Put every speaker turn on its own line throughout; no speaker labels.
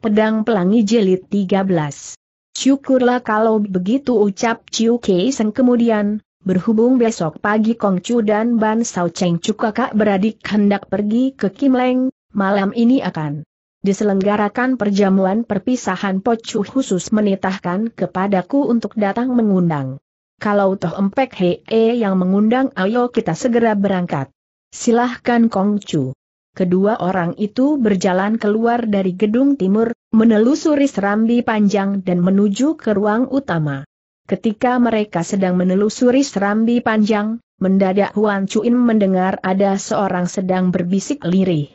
Pedang Pelangi Jelit 13. Syukurlah kalau begitu ucap Chiu Kei Seng kemudian, berhubung besok pagi Kong Chu dan Ban Sao Cheng Chu kakak beradik hendak pergi ke Kim Leng, malam ini akan diselenggarakan perjamuan perpisahan Po Chu khusus menitahkan kepadaku untuk datang mengundang. Kalau toh empek hee yang mengundang ayo kita segera berangkat. Silahkan Kong Chu kedua orang itu berjalan keluar dari gedung timur, menelusuri serambi panjang dan menuju ke ruang utama. Ketika mereka sedang menelusuri serambi panjang, mendadak Huan Cuin mendengar ada seorang sedang berbisik lirih.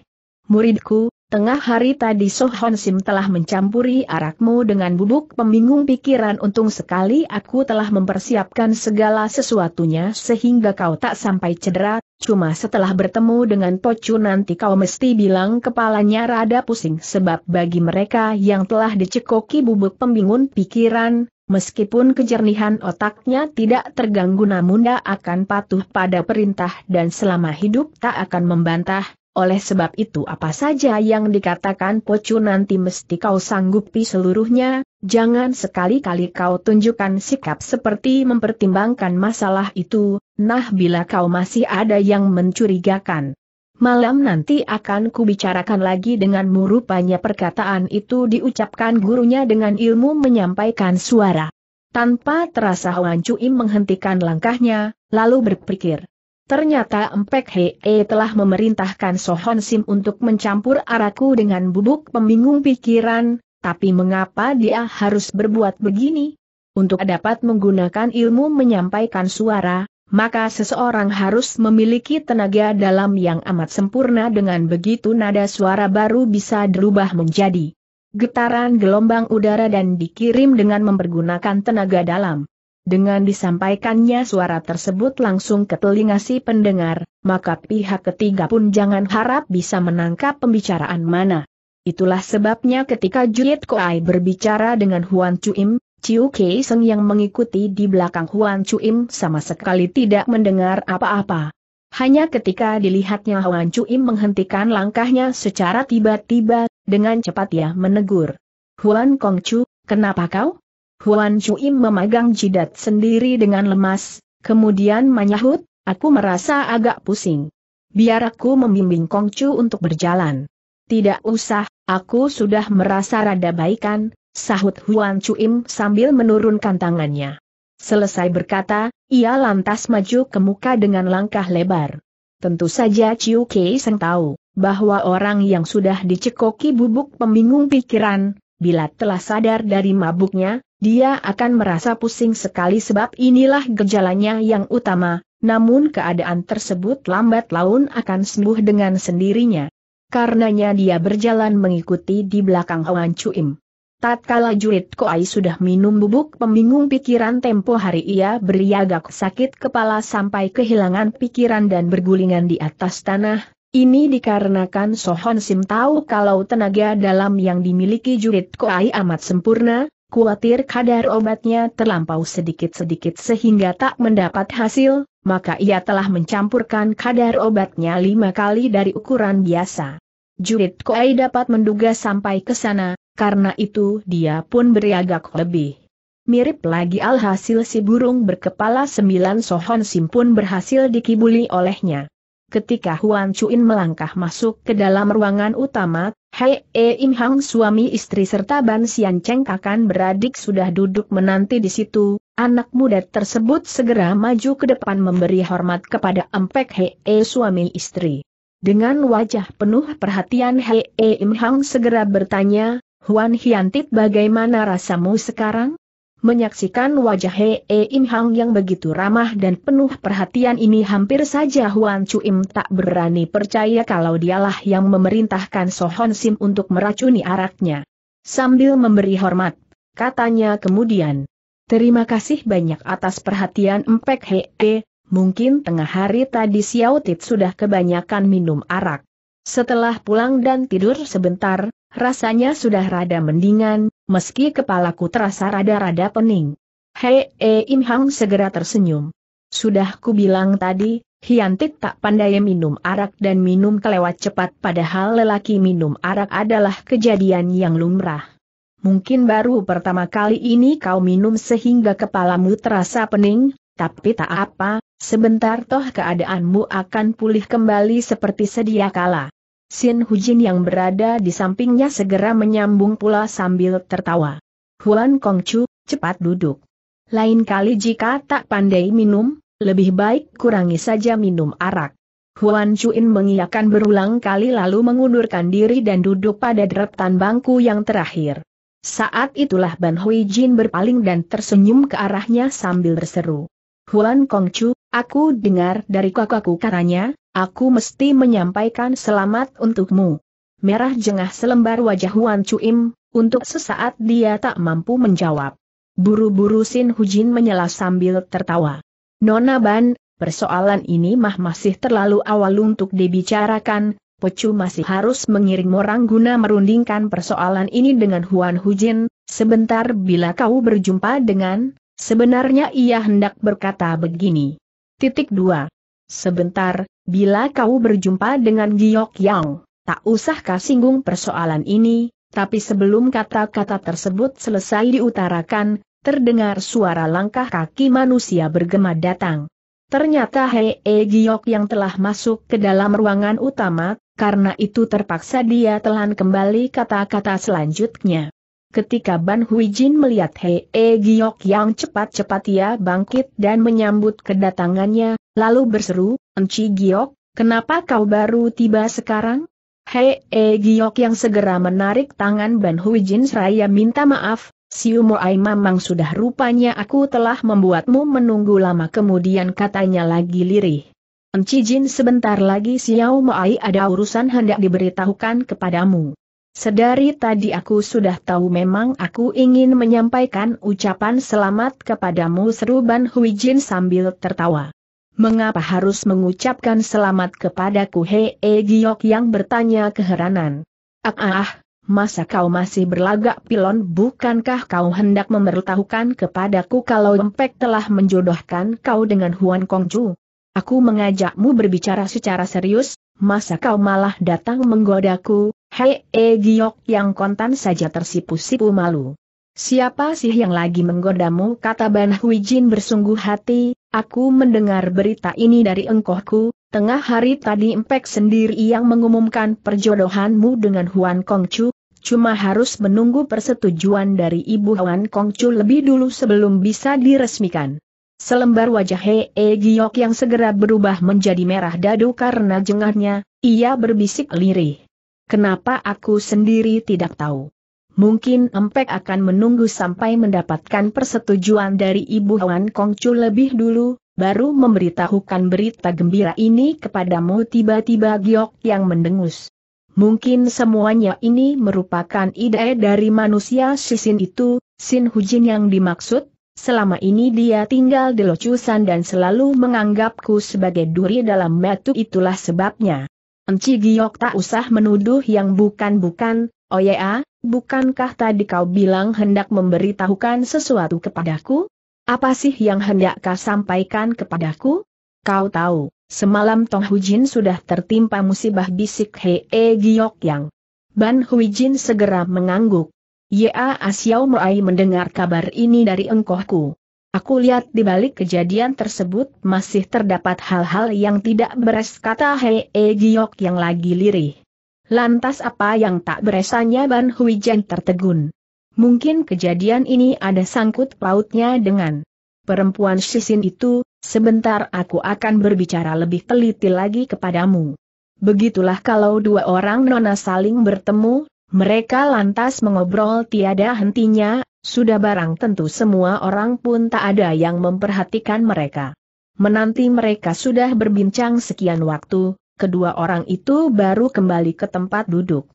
Muridku, Tengah hari tadi Sohon Sim telah mencampuri arakmu dengan bubuk pembingung pikiran untung sekali aku telah mempersiapkan segala sesuatunya sehingga kau tak sampai cedera, cuma setelah bertemu dengan Pocu nanti kau mesti bilang kepalanya rada pusing sebab bagi mereka yang telah dicekoki bubuk pembingung pikiran, meskipun kejernihan otaknya tidak terganggu namun tak akan patuh pada perintah dan selama hidup tak akan membantah, oleh sebab itu apa saja yang dikatakan Pocu nanti mesti kau sanggupi seluruhnya, jangan sekali-kali kau tunjukkan sikap seperti mempertimbangkan masalah itu, nah bila kau masih ada yang mencurigakan. Malam nanti akan kubicarakan lagi dengan rupanya perkataan itu diucapkan gurunya dengan ilmu menyampaikan suara. Tanpa terasa Wan Cui menghentikan langkahnya, lalu berpikir. Ternyata Empek Hee telah memerintahkan Sohon Sim untuk mencampur araku dengan bubuk pembingung pikiran, tapi mengapa dia harus berbuat begini? Untuk dapat menggunakan ilmu menyampaikan suara, maka seseorang harus memiliki tenaga dalam yang amat sempurna dengan begitu nada suara baru bisa berubah menjadi getaran gelombang udara dan dikirim dengan mempergunakan tenaga dalam. Dengan disampaikannya suara tersebut langsung ke telinga si pendengar, maka pihak ketiga pun jangan harap bisa menangkap pembicaraan mana. Itulah sebabnya ketika Juliet Koai berbicara dengan Huan Chuim, Chiu Kei Seng yang mengikuti di belakang Huan Chuim sama sekali tidak mendengar apa-apa. Hanya ketika dilihatnya Huan Chuim menghentikan langkahnya secara tiba-tiba, dengan cepat ia menegur. Huan Kong Chu, kenapa kau? Huan Cui memegang jidat sendiri dengan lemas, kemudian menyahut, aku merasa agak pusing. Biar aku membimbing Kong Kongcu untuk berjalan. Tidak usah, aku sudah merasa rada baikan, sahut Huan Chuim sambil menurunkan tangannya. Selesai berkata, ia lantas maju ke muka dengan langkah lebar. Tentu saja Chiu Kei Seng tahu, bahwa orang yang sudah dicekoki bubuk pembingung pikiran, bila telah sadar dari mabuknya, dia akan merasa pusing sekali sebab inilah gejalanya yang utama, namun keadaan tersebut lambat laun akan sembuh dengan sendirinya. Karenanya dia berjalan mengikuti di belakang Hoan cuim. Tatkala Jurit Koai sudah minum bubuk pembingung pikiran tempo hari ia beriagak sakit kepala sampai kehilangan pikiran dan bergulingan di atas tanah, ini dikarenakan Sohon Sim tahu kalau tenaga dalam yang dimiliki Jurit Koai amat sempurna, kuatir kadar obatnya terlampau sedikit-sedikit sehingga tak mendapat hasil, maka ia telah mencampurkan kadar obatnya lima kali dari ukuran biasa. Jurid Koei dapat menduga sampai ke sana, karena itu dia pun beriagak lebih. Mirip lagi alhasil si burung berkepala sembilan sohon simpun berhasil dikibuli olehnya. Ketika Huan Chuin melangkah masuk ke dalam ruangan utama, Hei E Im Hang suami istri serta Ban Sian Cheng akan beradik sudah duduk menanti di situ, anak muda tersebut segera maju ke depan memberi hormat kepada Empek Hei E suami istri. Dengan wajah penuh perhatian Hei E Im Hang segera bertanya, Huan Hiantit bagaimana rasamu sekarang? Menyaksikan wajah Hei Im Hang yang begitu ramah dan penuh perhatian ini hampir saja Huan Chu Im tak berani percaya kalau dialah yang memerintahkan Sohon Sim untuk meracuni araknya. Sambil memberi hormat, katanya kemudian, Terima kasih banyak atas perhatian Empek Hee. mungkin tengah hari tadi Xiao Tit sudah kebanyakan minum arak. Setelah pulang dan tidur sebentar, rasanya sudah rada mendingan, meski kepalaku terasa rada-rada pening. Hei E Im Hang segera tersenyum. Sudah ku bilang tadi, Hiantik tak pandai minum arak dan minum kelewat cepat padahal lelaki minum arak adalah kejadian yang lumrah. Mungkin baru pertama kali ini kau minum sehingga kepalamu terasa pening, tapi tak apa, sebentar toh keadaanmu akan pulih kembali seperti sedia kala. Sin Hujin yang berada di sampingnya segera menyambung pula sambil tertawa. Huan Kong Chu cepat duduk. Lain kali jika tak pandai minum, lebih baik kurangi saja minum arak. Huan Chuin mengiyakan berulang kali lalu mengundurkan diri dan duduk pada deretan bangku yang terakhir. Saat itulah Ban Hui Jin berpaling dan tersenyum ke arahnya sambil berseru. Huan Kong Chu. Aku dengar dari kakakku katanya, aku mesti menyampaikan selamat untukmu. Merah jengah selembar wajah Wan Cuim, untuk sesaat dia tak mampu menjawab. Buru-buru Sin Hujin menyela sambil tertawa. Nona Ban, persoalan ini mah masih terlalu awal untuk dibicarakan, Pecu masih harus mengirim orang guna merundingkan persoalan ini dengan Huan Hujin, sebentar bila kau berjumpa dengan, sebenarnya ia hendak berkata begini. Titik 2. Sebentar, bila kau berjumpa dengan Giok Yang, tak usahkah singgung persoalan ini, tapi sebelum kata-kata tersebut selesai diutarakan, terdengar suara langkah kaki manusia bergema datang. Ternyata Hei -e Giok yang telah masuk ke dalam ruangan utama, karena itu terpaksa dia telan kembali kata-kata selanjutnya. Ketika Ban Hui Jin melihat Hei E Giok yang cepat-cepat ia bangkit dan menyambut kedatangannya, lalu berseru, Enci Giok, kenapa kau baru tiba sekarang? Hei E Giok yang segera menarik tangan Ban Hui Jin seraya minta maaf, Siu Moai memang sudah rupanya aku telah membuatmu menunggu lama kemudian katanya lagi lirih. Enci Jin sebentar lagi Xiao Moai ada urusan hendak diberitahukan kepadamu. Sedari tadi aku sudah tahu memang aku ingin menyampaikan ucapan selamat kepadamu seru Ban Huijin sambil tertawa. Mengapa harus mengucapkan selamat kepadaku Hei e Giok yang bertanya keheranan. Ah, ah, ah, masa kau masih berlagak pilon bukankah kau hendak memberitahukan kepadaku kalau Empek telah menjodohkan kau dengan Huan Kongju? Aku mengajakmu berbicara secara serius, masa kau malah datang menggodaku, Hei e Giok yang kontan saja tersipu-sipu malu. Siapa sih yang lagi menggodamu kata Ban Hui Jin bersungguh hati, aku mendengar berita ini dari engkohku, tengah hari tadi Empek sendiri yang mengumumkan perjodohanmu dengan Huan Kongcu, cuma harus menunggu persetujuan dari ibu Huan Kongcu lebih dulu sebelum bisa diresmikan. Selembar wajah Hei e eh, Giok yang segera berubah menjadi merah dadu karena jengahnya, ia berbisik lirih. Kenapa aku sendiri tidak tahu? Mungkin Empek akan menunggu sampai mendapatkan persetujuan dari Ibu Wan Kongcu lebih dulu, baru memberitahukan berita gembira ini kepadamu tiba-tiba giok yang mendengus. Mungkin semuanya ini merupakan ide dari manusia sisin itu, Sin Hujin yang dimaksud, selama ini dia tinggal di locusan dan selalu menganggapku sebagai duri dalam metu itulah sebabnya. Enci Giok tak usah menuduh yang bukan-bukan, oh ya, bukankah tadi kau bilang hendak memberitahukan sesuatu kepadaku? Apa sih yang hendak kau sampaikan kepadaku? Kau tahu, semalam Tong Hujin sudah tertimpa musibah bisik Hee Giok yang. Ban Huijin segera mengangguk. Ya asyau Mai mendengar kabar ini dari engkohku. Aku lihat di balik kejadian tersebut masih terdapat hal-hal yang tidak beres kata Hei e Giok yang lagi lirih. Lantas apa yang tak beresannya Ban Hui Jen tertegun. Mungkin kejadian ini ada sangkut pautnya dengan perempuan sisin itu, sebentar aku akan berbicara lebih teliti lagi kepadamu. Begitulah kalau dua orang nona saling bertemu, mereka lantas mengobrol tiada hentinya, sudah barang tentu semua orang pun tak ada yang memperhatikan mereka. Menanti mereka sudah berbincang sekian waktu, kedua orang itu baru kembali ke tempat duduk.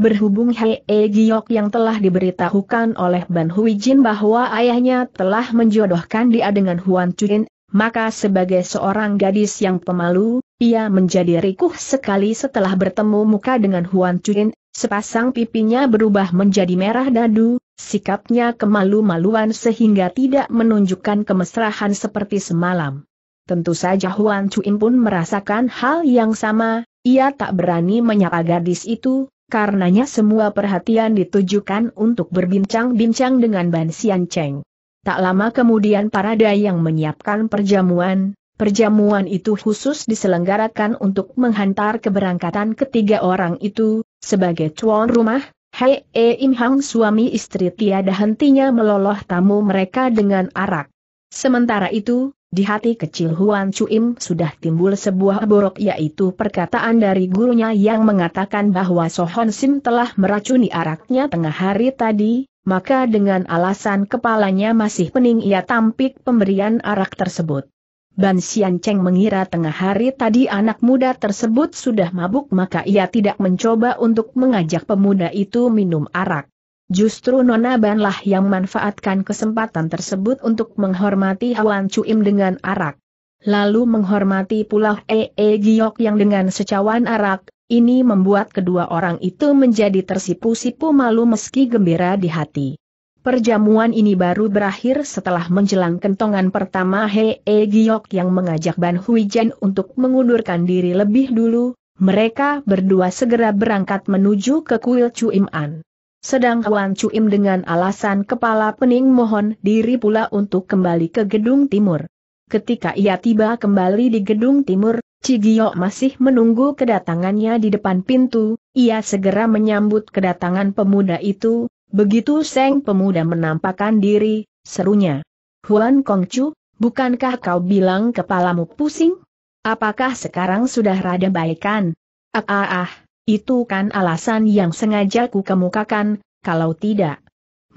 Berhubung Hei e Giok yang telah diberitahukan oleh Ban Hui Jin bahwa ayahnya telah menjodohkan dia dengan Huan Chuin, maka sebagai seorang gadis yang pemalu, ia menjadi rikuh sekali setelah bertemu muka dengan Huan Chuin, sepasang pipinya berubah menjadi merah dadu, Sikapnya kemalu-maluan sehingga tidak menunjukkan kemesrahan seperti semalam. Tentu saja Huan Chuin pun merasakan hal yang sama, ia tak berani menyapa gadis itu, karenanya semua perhatian ditujukan untuk berbincang-bincang dengan Ban Xian Cheng. Tak lama kemudian parada yang menyiapkan perjamuan, perjamuan itu khusus diselenggarakan untuk menghantar keberangkatan ketiga orang itu, sebagai tuan rumah, Hei e Im Hang suami istri tiada hentinya meloloh tamu mereka dengan arak. Sementara itu, di hati kecil Huan Chuim sudah timbul sebuah borok yaitu perkataan dari gurunya yang mengatakan bahwa Sohon Sim telah meracuni araknya tengah hari tadi, maka dengan alasan kepalanya masih pening ia tampik pemberian arak tersebut. Ban Xian Cheng mengira tengah hari tadi anak muda tersebut sudah mabuk maka ia tidak mencoba untuk mengajak pemuda itu minum arak. Justru Nona Banlah yang manfaatkan kesempatan tersebut untuk menghormati Hawan Cuim dengan arak. Lalu menghormati pula Ee Giok yang dengan secawan arak, ini membuat kedua orang itu menjadi tersipu-sipu malu meski gembira di hati. Perjamuan ini baru berakhir setelah menjelang kentongan pertama Hei -E Giok yang mengajak Ban Hui Jen untuk mengundurkan diri lebih dulu, mereka berdua segera berangkat menuju ke kuil Cuim An. Sedang Wan Cuim dengan alasan kepala pening mohon diri pula untuk kembali ke gedung timur. Ketika ia tiba kembali di gedung timur, Cigio masih menunggu kedatangannya di depan pintu, ia segera menyambut kedatangan pemuda itu, Begitu Seng pemuda menampakkan diri, serunya. Huan Kongcu, bukankah kau bilang kepalamu pusing? Apakah sekarang sudah rada baikan? Ah ah ah, itu kan alasan yang sengaja ku kemukakan, kalau tidak.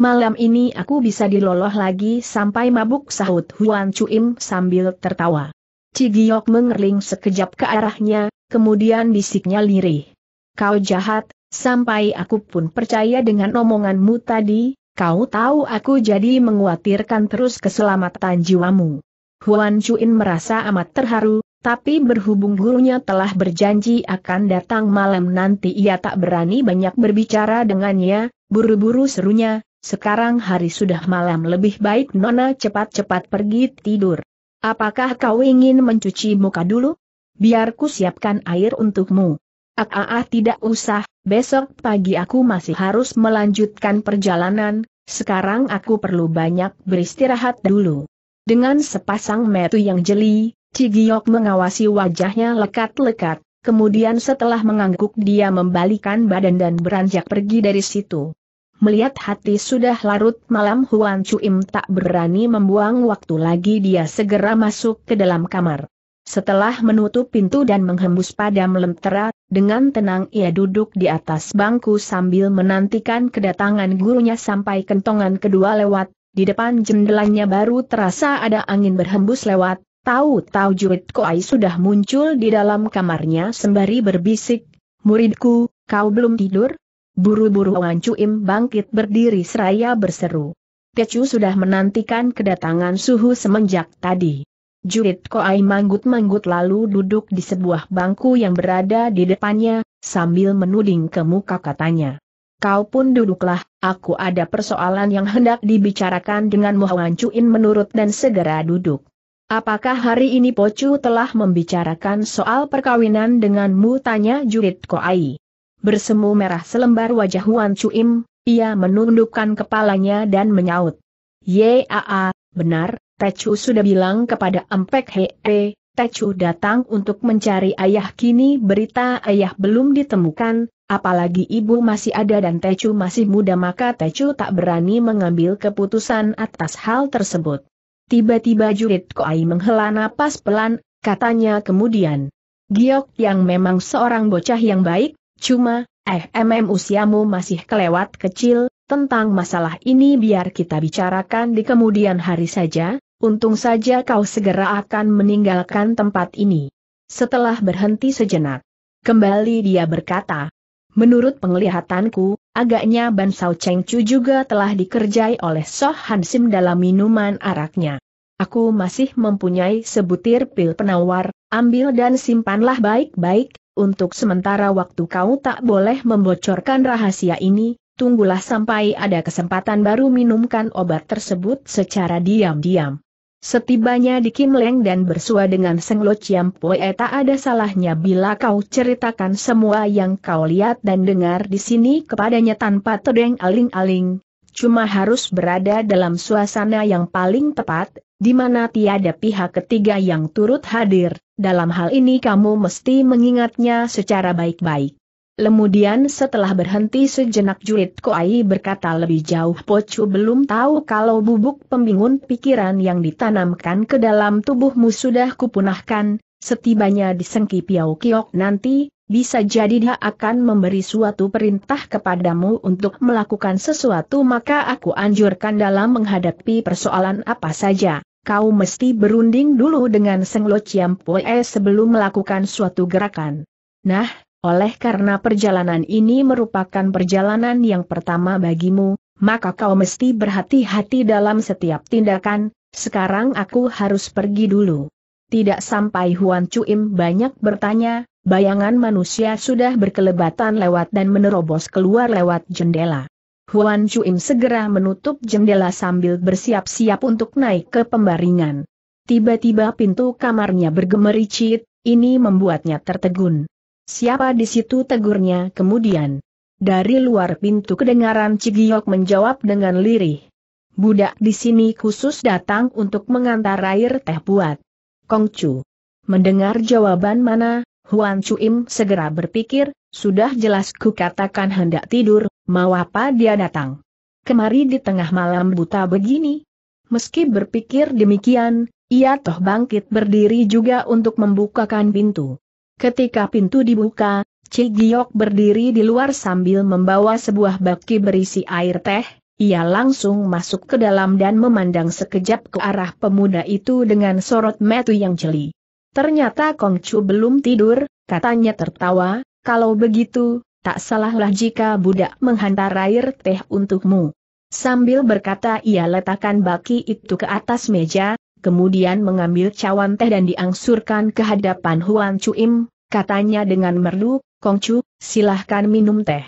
Malam ini aku bisa diloloh lagi sampai mabuk sahut Huan Cuim sambil tertawa. Cigiok mengerling sekejap ke arahnya, kemudian bisiknya lirih. Kau jahat, Sampai aku pun percaya dengan omonganmu tadi, kau tahu aku jadi menguatirkan terus keselamatan jiwamu. Huan Chuin merasa amat terharu, tapi berhubung gurunya telah berjanji akan datang malam nanti ia tak berani banyak berbicara dengannya, buru-buru serunya, sekarang hari sudah malam lebih baik Nona cepat-cepat pergi tidur. Apakah kau ingin mencuci muka dulu? Biar ku siapkan air untukmu. Ah, ah, ah tidak usah, besok pagi aku masih harus melanjutkan perjalanan, sekarang aku perlu banyak beristirahat dulu. Dengan sepasang metu yang jeli, Cigiok mengawasi wajahnya lekat-lekat, kemudian setelah mengangguk dia membalikan badan dan beranjak pergi dari situ. Melihat hati sudah larut malam Huan Chuim tak berani membuang waktu lagi dia segera masuk ke dalam kamar. Setelah menutup pintu dan menghembus padam lentera, dengan tenang ia duduk di atas bangku sambil menantikan kedatangan gurunya sampai kentongan kedua lewat, di depan jendelanya baru terasa ada angin berhembus lewat, tahu-tahu jurid Koai sudah muncul di dalam kamarnya sembari berbisik, Muridku, kau belum tidur? Buru-buru Wan Cuim bangkit berdiri seraya berseru. Tecu sudah menantikan kedatangan suhu semenjak tadi. Jurit Koai manggut-manggut lalu duduk di sebuah bangku yang berada di depannya, sambil menuding ke muka katanya. Kau pun duduklah, aku ada persoalan yang hendak dibicarakan dengan Mohan Cuin menurut dan segera duduk. Apakah hari ini Pocu telah membicarakan soal perkawinan denganmu tanya Jurit Koai. Bersemu merah selembar wajah Wan Cuim, ia menundukkan kepalanya dan menyaut. Yaa, benar, Tecu sudah bilang kepada Empek Hee, eh, Tecu datang untuk mencari ayah kini berita ayah belum ditemukan, apalagi ibu masih ada dan Tecu masih muda maka Tecu tak berani mengambil keputusan atas hal tersebut. Tiba-tiba Jurit Koai menghela napas pelan, katanya kemudian. Giok yang memang seorang bocah yang baik, cuma, eh mm usiamu masih kelewat kecil, tentang masalah ini biar kita bicarakan di kemudian hari saja, untung saja kau segera akan meninggalkan tempat ini. Setelah berhenti sejenak, kembali dia berkata, Menurut penglihatanku, agaknya Ban Sao Cheng Chu juga telah dikerjai oleh Soh Han Sim dalam minuman araknya. Aku masih mempunyai sebutir pil penawar, ambil dan simpanlah baik-baik, untuk sementara waktu kau tak boleh membocorkan rahasia ini, tunggulah sampai ada kesempatan baru minumkan obat tersebut secara diam-diam. Setibanya di Kim Leng dan bersua dengan Seng Lo Chiam Poe tak ada salahnya bila kau ceritakan semua yang kau lihat dan dengar di sini kepadanya tanpa todeng aling-aling. Cuma harus berada dalam suasana yang paling tepat, di mana tiada pihak ketiga yang turut hadir, dalam hal ini kamu mesti mengingatnya secara baik-baik. Lemudian setelah berhenti sejenak Juit Koai berkata lebih jauh Pocu belum tahu kalau bubuk pembingun pikiran yang ditanamkan ke dalam tubuhmu sudah kupunahkan, setibanya di Sengki Piau Kiok nanti, bisa jadi dia akan memberi suatu perintah kepadamu untuk melakukan sesuatu maka aku anjurkan dalam menghadapi persoalan apa saja. Kau mesti berunding dulu dengan Seng Lo Chiam Poe sebelum melakukan suatu gerakan. Nah, oleh karena perjalanan ini merupakan perjalanan yang pertama bagimu, maka kau mesti berhati-hati dalam setiap tindakan, sekarang aku harus pergi dulu. Tidak sampai Huan Cuim banyak bertanya, bayangan manusia sudah berkelebatan lewat dan menerobos keluar lewat jendela. Huan Cuim segera menutup jendela sambil bersiap-siap untuk naik ke pembaringan. Tiba-tiba pintu kamarnya bergemericit, ini membuatnya tertegun. Siapa di situ tegurnya kemudian? Dari luar pintu kedengaran cigiok menjawab dengan lirih. Budak di sini khusus datang untuk mengantar air teh buat. Kongcu. Mendengar jawaban mana, Huan Chuim segera berpikir, sudah jelas ku katakan hendak tidur, mau apa dia datang. Kemari di tengah malam buta begini. Meski berpikir demikian, ia toh bangkit berdiri juga untuk membukakan pintu. Ketika pintu dibuka, Cik Giok berdiri di luar sambil membawa sebuah baki berisi air teh, ia langsung masuk ke dalam dan memandang sekejap ke arah pemuda itu dengan sorot metu yang jeli. Ternyata Kong Chu belum tidur, katanya tertawa, kalau begitu, tak salahlah jika budak menghantar air teh untukmu. Sambil berkata ia letakkan baki itu ke atas meja, kemudian mengambil cawan teh dan diangsurkan ke hadapan Huan Chuim, katanya dengan merdu, Kong Chu, silahkan minum teh.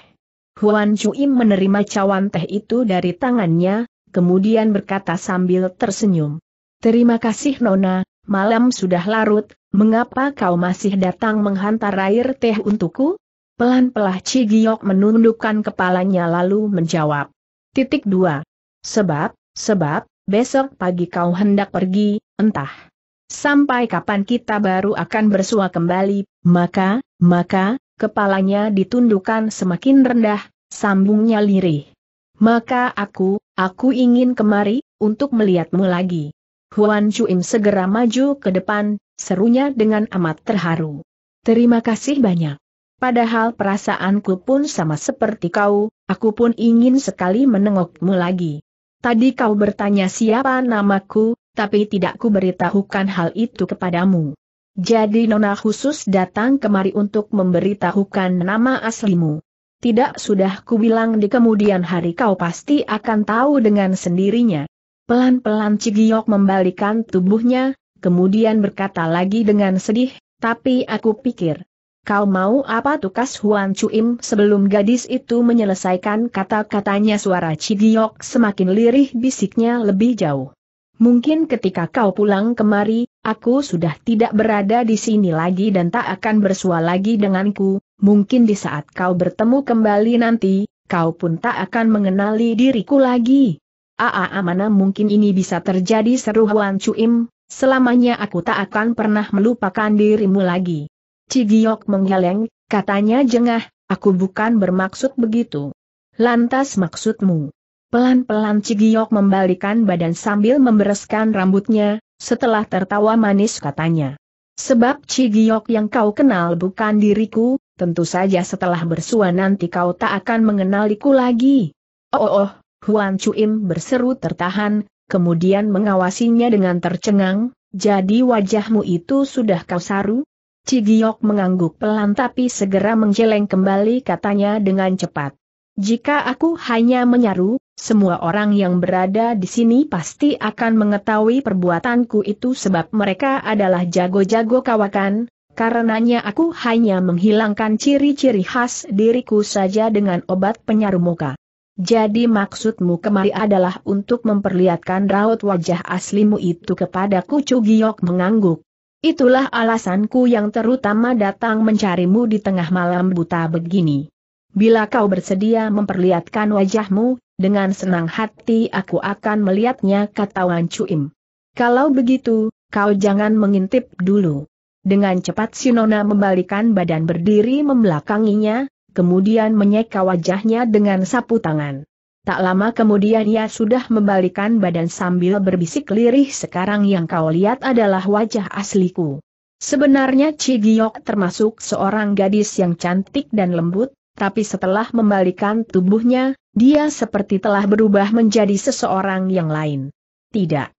Huan Chuim menerima cawan teh itu dari tangannya, kemudian berkata sambil tersenyum. Terima kasih Nona, malam sudah larut, mengapa kau masih datang menghantar air teh untukku? Pelan-pelan Cigiok menundukkan kepalanya lalu menjawab. Titik dua, Sebab, sebab, besok pagi kau hendak pergi, entah. Sampai kapan kita baru akan bersua kembali, maka, maka, kepalanya ditundukkan semakin rendah, sambungnya lirih. Maka aku, aku ingin kemari, untuk melihatmu lagi. Huan Chuim segera maju ke depan, serunya dengan amat terharu. Terima kasih banyak. Padahal perasaanku pun sama seperti kau, aku pun ingin sekali menengokmu lagi. Tadi kau bertanya siapa namaku, tapi tidak ku beritahukan hal itu kepadamu. Jadi nona khusus datang kemari untuk memberitahukan nama aslimu. Tidak sudah ku bilang di kemudian hari kau pasti akan tahu dengan sendirinya. Pelan-pelan Cigiok membalikan tubuhnya, kemudian berkata lagi dengan sedih, tapi aku pikir, Kau mau apa tukas Huan Chuim sebelum gadis itu menyelesaikan kata-katanya suara Cigiok semakin lirih bisiknya lebih jauh. Mungkin ketika kau pulang kemari, aku sudah tidak berada di sini lagi dan tak akan bersua lagi denganku, mungkin di saat kau bertemu kembali nanti, kau pun tak akan mengenali diriku lagi. Aa mana mungkin ini bisa terjadi seru Huan Chuim, selamanya aku tak akan pernah melupakan dirimu lagi. Cigiok menggeleng, katanya jengah, aku bukan bermaksud begitu. Lantas maksudmu? Pelan-pelan Cigiok membalikan badan sambil membereskan rambutnya, setelah tertawa manis katanya. Sebab Cigiok yang kau kenal bukan diriku, tentu saja setelah bersua nanti kau tak akan mengenaliku lagi. Oh oh, oh Huan Chuim berseru tertahan, kemudian mengawasinya dengan tercengang, jadi wajahmu itu sudah kau saru? Cigiok mengangguk pelan tapi segera menjeleng kembali katanya dengan cepat. Jika aku hanya menyaru, semua orang yang berada di sini pasti akan mengetahui perbuatanku itu sebab mereka adalah jago-jago kawakan, karenanya aku hanya menghilangkan ciri-ciri khas diriku saja dengan obat penyaru muka. Jadi maksudmu kemari adalah untuk memperlihatkan raut wajah aslimu itu kepadaku Cugiok mengangguk. Itulah alasanku yang terutama datang mencarimu di tengah malam buta begini. Bila kau bersedia memperlihatkan wajahmu, dengan senang hati aku akan melihatnya kata Wan Cuim. Kalau begitu, kau jangan mengintip dulu. Dengan cepat Sinona membalikan badan berdiri membelakanginya, kemudian menyeka wajahnya dengan sapu tangan. Tak lama kemudian ia sudah membalikan badan sambil berbisik lirih sekarang yang kau lihat adalah wajah asliku. Sebenarnya Cigiok termasuk seorang gadis yang cantik dan lembut, tapi setelah membalikan tubuhnya, dia seperti telah berubah menjadi seseorang yang lain. Tidak.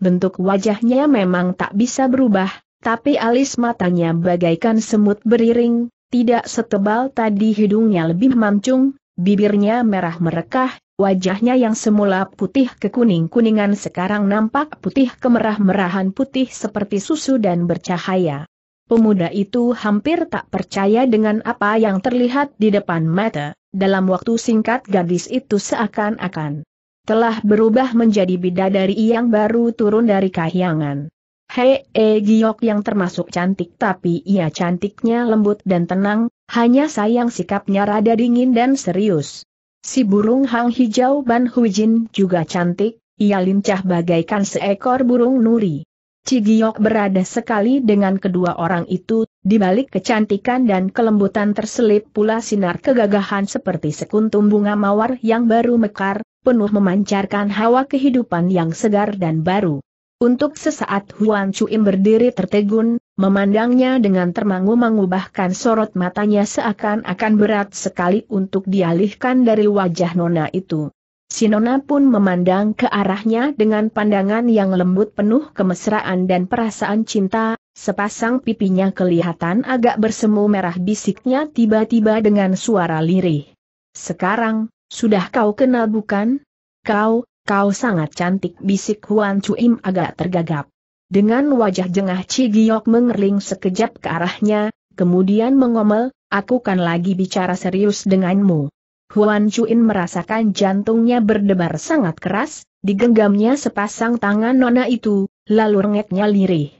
Bentuk wajahnya memang tak bisa berubah, tapi alis matanya bagaikan semut beriring, tidak setebal tadi hidungnya lebih mancung, bibirnya merah merekah, Wajahnya yang semula putih kekuning-kuningan sekarang nampak putih kemerah-merahan putih seperti susu dan bercahaya. Pemuda itu hampir tak percaya dengan apa yang terlihat di depan mata, dalam waktu singkat gadis itu seakan-akan telah berubah menjadi bidadari yang baru turun dari kahyangan. Hei -e Giok yang termasuk cantik tapi ia cantiknya lembut dan tenang, hanya sayang sikapnya rada dingin dan serius. Si burung hang hijau Ban Hujin juga cantik, ia lincah bagaikan seekor burung nuri. Cigiok berada sekali dengan kedua orang itu, di balik kecantikan dan kelembutan terselip pula sinar kegagahan seperti sekuntum bunga mawar yang baru mekar, penuh memancarkan hawa kehidupan yang segar dan baru. Untuk sesaat Huan Chuim berdiri tertegun, memandangnya dengan termangu mengubahkan sorot matanya seakan-akan berat sekali untuk dialihkan dari wajah Nona itu. Si Nona pun memandang ke arahnya dengan pandangan yang lembut penuh kemesraan dan perasaan cinta, sepasang pipinya kelihatan agak bersemu merah bisiknya tiba-tiba dengan suara lirih. Sekarang, sudah kau kenal bukan? Kau, Kau sangat cantik bisik Huan Cuim agak tergagap. Dengan wajah jengah Cigiok Giok mengerling sekejap ke arahnya, kemudian mengomel, aku kan lagi bicara serius denganmu. Huan Cuin merasakan jantungnya berdebar sangat keras, digenggamnya sepasang tangan nona itu, lalu rengeknya lirih.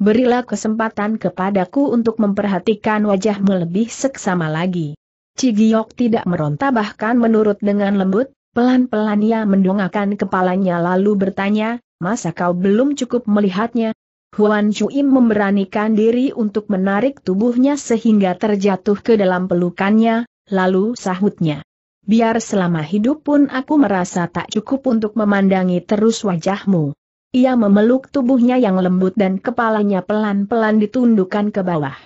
Berilah kesempatan kepadaku untuk memperhatikan wajahmu lebih seksama lagi. Cigiok tidak meronta bahkan menurut dengan lembut, Pelan-pelan ia mendongakkan kepalanya lalu bertanya, masa kau belum cukup melihatnya? Huan Chui memberanikan diri untuk menarik tubuhnya sehingga terjatuh ke dalam pelukannya, lalu sahutnya. Biar selama hidup pun aku merasa tak cukup untuk memandangi terus wajahmu. Ia memeluk tubuhnya yang lembut dan kepalanya pelan-pelan ditundukkan ke bawah.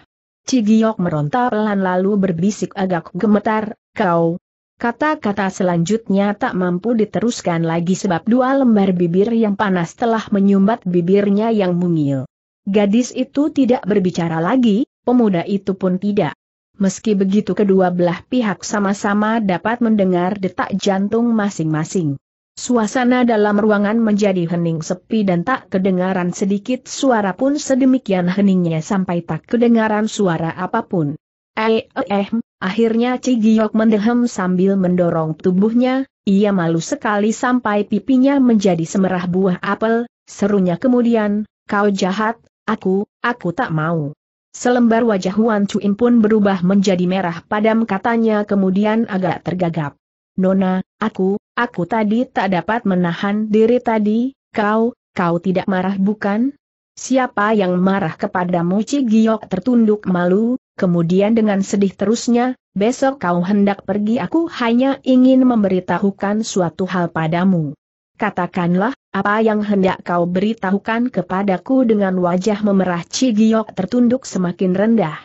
Cigiok meronta pelan lalu berbisik agak gemetar, kau, Kata-kata selanjutnya tak mampu diteruskan lagi sebab dua lembar bibir yang panas telah menyumbat bibirnya yang mungil. Gadis itu tidak berbicara lagi, pemuda itu pun tidak. Meski begitu kedua belah pihak sama-sama dapat mendengar detak jantung masing-masing. Suasana dalam ruangan menjadi hening sepi dan tak kedengaran sedikit suara pun sedemikian heningnya sampai tak kedengaran suara apapun. Eh, eh, eh Akhirnya Cigiyok mendehem sambil mendorong tubuhnya, ia malu sekali sampai pipinya menjadi semerah buah apel, serunya kemudian, kau jahat, aku, aku tak mau. Selembar wajah Wan Chuin pun berubah menjadi merah padam katanya kemudian agak tergagap. Nona, aku, aku tadi tak dapat menahan diri tadi, kau, kau tidak marah bukan? Siapa yang marah kepadamu Cigiyok tertunduk malu, kemudian dengan sedih terusnya, besok kau hendak pergi aku hanya ingin memberitahukan suatu hal padamu. Katakanlah, apa yang hendak kau beritahukan kepadaku dengan wajah memerah Cigiok tertunduk semakin rendah.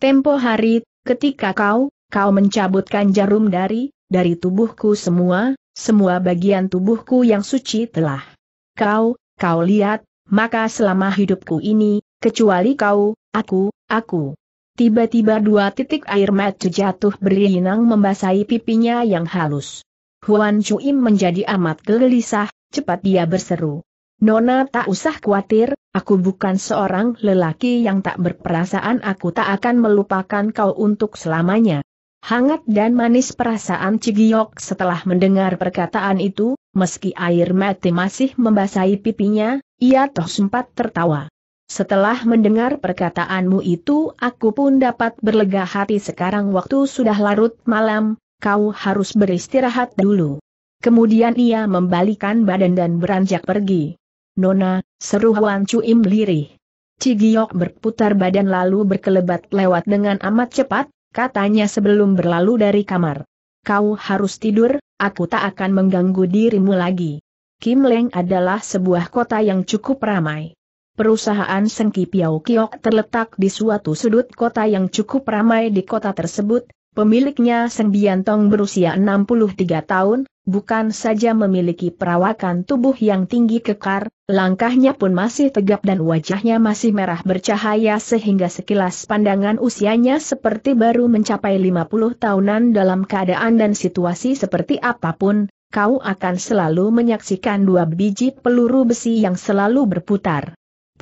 Tempo hari, ketika kau, kau mencabutkan jarum dari, dari tubuhku semua, semua bagian tubuhku yang suci telah. Kau, kau lihat, maka selama hidupku ini, kecuali kau, aku, aku. Tiba-tiba dua titik air mata jatuh berlinang membasahi pipinya yang halus. Huan Chuim menjadi amat gelisah, cepat dia berseru. Nona tak usah khawatir, aku bukan seorang lelaki yang tak berperasaan aku tak akan melupakan kau untuk selamanya. Hangat dan manis perasaan Cigiok setelah mendengar perkataan itu, meski air mata masih membasahi pipinya, ia toh sempat tertawa. Setelah mendengar perkataanmu itu aku pun dapat berlega hati sekarang waktu sudah larut malam, kau harus beristirahat dulu. Kemudian ia membalikan badan dan beranjak pergi. Nona, seru Wan Cuim lirih. Cigiok berputar badan lalu berkelebat lewat dengan amat cepat, katanya sebelum berlalu dari kamar. Kau harus tidur, aku tak akan mengganggu dirimu lagi. Kim Leng adalah sebuah kota yang cukup ramai. Perusahaan Sengki Piau Kiok terletak di suatu sudut kota yang cukup ramai di kota tersebut, pemiliknya Seng Biantong berusia 63 tahun, bukan saja memiliki perawakan tubuh yang tinggi kekar, langkahnya pun masih tegap dan wajahnya masih merah bercahaya sehingga sekilas pandangan usianya seperti baru mencapai 50 tahunan dalam keadaan dan situasi seperti apapun, kau akan selalu menyaksikan dua biji peluru besi yang selalu berputar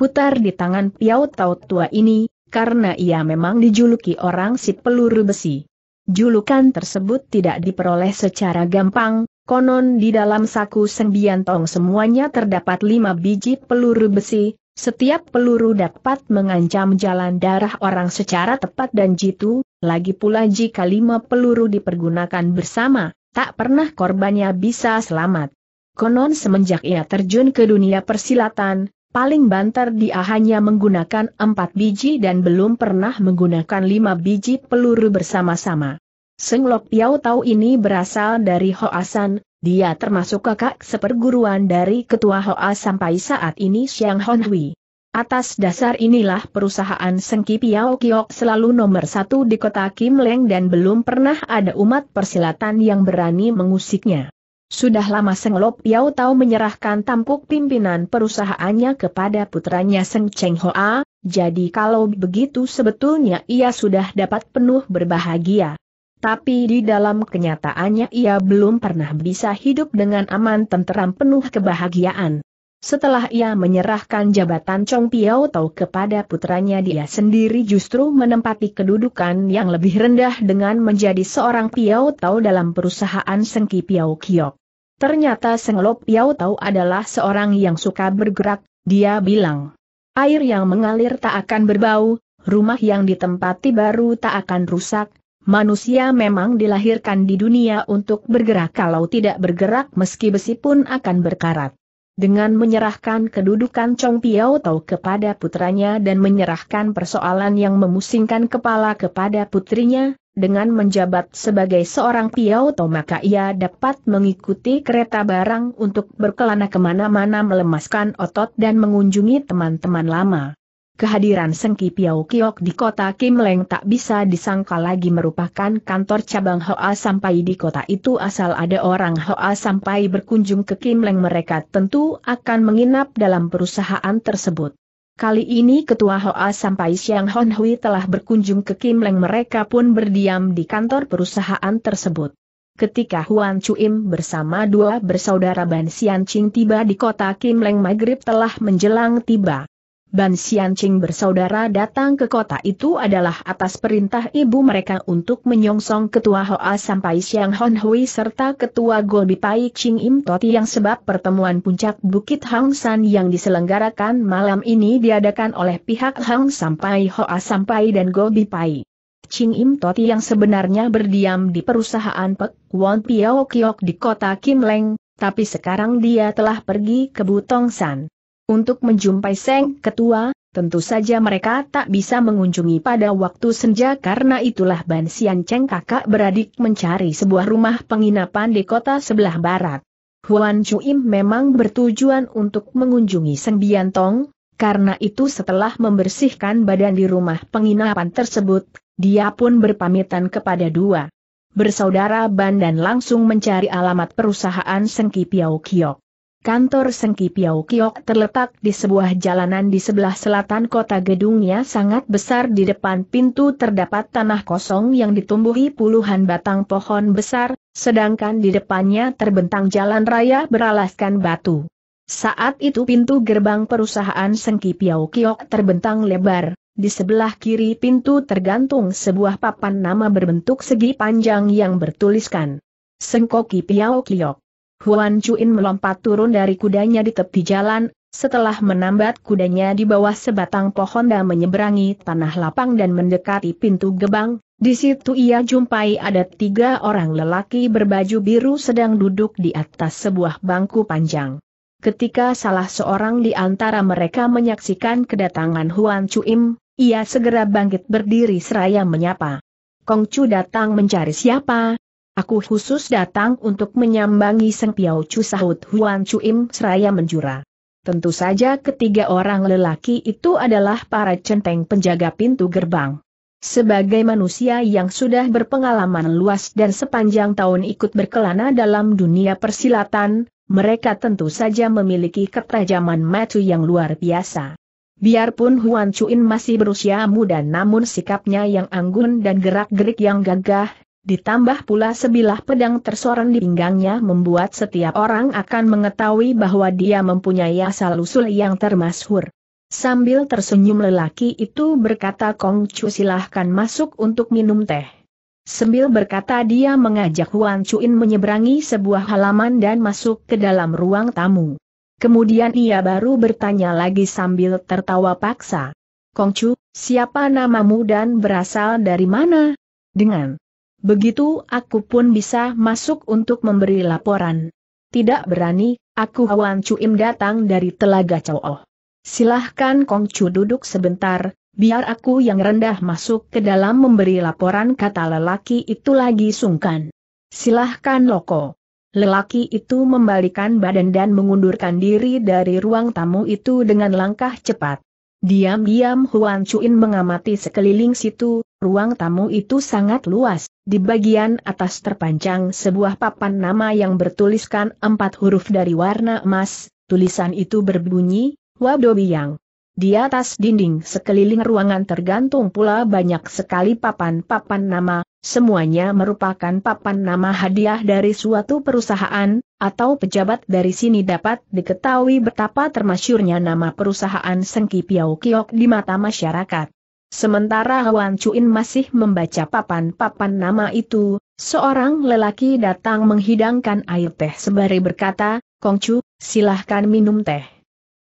berputar di tangan Piau Tau tua ini, karena ia memang dijuluki orang si peluru besi. Julukan tersebut tidak diperoleh secara gampang, konon di dalam saku sembian tong semuanya terdapat lima biji peluru besi, setiap peluru dapat mengancam jalan darah orang secara tepat dan jitu, lagi pula jika lima peluru dipergunakan bersama, tak pernah korbannya bisa selamat. Konon semenjak ia terjun ke dunia persilatan, Paling banter dia hanya menggunakan empat biji dan belum pernah menggunakan lima biji peluru bersama-sama. Seng Lok Piau Tau ini berasal dari Hoasan, dia termasuk kakak seperguruan dari Ketua Hoa sampai saat ini Hon Honhui. Atas dasar inilah perusahaan Sengki Piao Kiok selalu nomor satu di kota Kim Leng dan belum pernah ada umat persilatan yang berani mengusiknya. Sudah lama Seng Lop Yau Tau menyerahkan tampuk pimpinan perusahaannya kepada putranya Seng Cheng Hoa, jadi kalau begitu sebetulnya ia sudah dapat penuh berbahagia. Tapi di dalam kenyataannya ia belum pernah bisa hidup dengan aman tenteram penuh kebahagiaan. Setelah ia menyerahkan jabatan Chong Piao Tau kepada putranya dia sendiri justru menempati kedudukan yang lebih rendah dengan menjadi seorang Piao Tau dalam perusahaan Sengki Piao Kiok. Ternyata Lop Yau Tau adalah seorang yang suka bergerak, dia bilang. Air yang mengalir tak akan berbau, rumah yang ditempati baru tak akan rusak, Manusia memang dilahirkan di dunia untuk bergerak kalau tidak bergerak meski besi pun akan berkarat. Dengan menyerahkan kedudukan Chong Piao Tau kepada putranya dan menyerahkan persoalan yang memusingkan kepala kepada putrinya, dengan menjabat sebagai seorang piauto maka ia dapat mengikuti kereta barang untuk berkelana kemana-mana melemaskan otot dan mengunjungi teman-teman lama. Kehadiran Sengki Piau Kiok di kota Kim Leng tak bisa disangka lagi merupakan kantor cabang Hoa sampai di kota itu asal ada orang Hoa sampai berkunjung ke Kim Leng mereka tentu akan menginap dalam perusahaan tersebut. Kali ini Ketua Hoa sampai Siang Hon Hui telah berkunjung ke Kim Leng mereka pun berdiam di kantor perusahaan tersebut. Ketika Huan Chuim bersama dua bersaudara Ban Sian tiba di kota Kim Leng Maghrib telah menjelang tiba. Ban Qing bersaudara datang ke kota itu adalah atas perintah ibu mereka untuk menyongsong ketua Hoa sampai Xiang Hon Hui serta ketua Golbi Pai Qing Im Toti yang sebab pertemuan puncak Bukit Hang San yang diselenggarakan malam ini diadakan oleh pihak Hang Sampai Hoa Sampai dan Golbi Pai. Qing Im Toti yang sebenarnya berdiam di perusahaan Pek Won Piao Kiok di kota Kim Leng, tapi sekarang dia telah pergi ke Butong San untuk menjumpai Seng Ketua, tentu saja mereka tak bisa mengunjungi pada waktu senja karena itulah Ban Sian Cheng kakak beradik mencari sebuah rumah penginapan di kota sebelah barat. Huan Chuim memang bertujuan untuk mengunjungi Seng Tong, karena itu setelah membersihkan badan di rumah penginapan tersebut, dia pun berpamitan kepada dua bersaudara Ban dan langsung mencari alamat perusahaan Sengki Piao Kiok. Kantor Sengki Piau Kiok terletak di sebuah jalanan di sebelah selatan kota gedungnya sangat besar di depan pintu terdapat tanah kosong yang ditumbuhi puluhan batang pohon besar, sedangkan di depannya terbentang jalan raya beralaskan batu. Saat itu pintu gerbang perusahaan Sengki Piau Kiok terbentang lebar, di sebelah kiri pintu tergantung sebuah papan nama berbentuk segi panjang yang bertuliskan Sengkoki Piau Kiok. Huan Chuin melompat turun dari kudanya di tepi jalan, setelah menambat kudanya di bawah sebatang pohon dan menyeberangi tanah lapang dan mendekati pintu gebang, di situ ia jumpai ada tiga orang lelaki berbaju biru sedang duduk di atas sebuah bangku panjang. Ketika salah seorang di antara mereka menyaksikan kedatangan Huan Chuim, ia segera bangkit berdiri seraya menyapa. Kongcu datang mencari siapa? Aku khusus datang untuk menyambangi Seng Piao Chu sahut Huan Chu Im seraya menjura. Tentu saja ketiga orang lelaki itu adalah para centeng penjaga pintu gerbang. Sebagai manusia yang sudah berpengalaman luas dan sepanjang tahun ikut berkelana dalam dunia persilatan, mereka tentu saja memiliki ketajaman mata yang luar biasa. Biarpun Huan Chuin masih berusia muda namun sikapnya yang anggun dan gerak-gerik yang gagah, Ditambah pula sebilah pedang tersorong di pinggangnya membuat setiap orang akan mengetahui bahwa dia mempunyai asal-usul yang termasyhur. Sambil tersenyum lelaki itu berkata Kong Chu silahkan masuk untuk minum teh. Sambil berkata dia mengajak Huan Chuin menyeberangi sebuah halaman dan masuk ke dalam ruang tamu. Kemudian ia baru bertanya lagi sambil tertawa paksa. Kong Chu, siapa namamu dan berasal dari mana? Dengan Begitu aku pun bisa masuk untuk memberi laporan. Tidak berani, aku Hawan Cuim datang dari Telaga Cooh. Silahkan Kong Chu duduk sebentar, biar aku yang rendah masuk ke dalam memberi laporan kata lelaki itu lagi sungkan. Silahkan Loko. Lelaki itu membalikan badan dan mengundurkan diri dari ruang tamu itu dengan langkah cepat. Diam-diam Huan Chuin mengamati sekeliling situ, ruang tamu itu sangat luas, di bagian atas terpanjang sebuah papan nama yang bertuliskan empat huruf dari warna emas, tulisan itu berbunyi, Wadobiang. Di atas dinding sekeliling ruangan tergantung pula banyak sekali papan-papan nama, Semuanya merupakan papan nama hadiah dari suatu perusahaan, atau pejabat dari sini dapat diketahui betapa termasyurnya nama perusahaan Sengki Piau Kiok di mata masyarakat. Sementara Wan Chuin masih membaca papan-papan nama itu, seorang lelaki datang menghidangkan air teh sembari berkata, Kongcu, silahkan minum teh.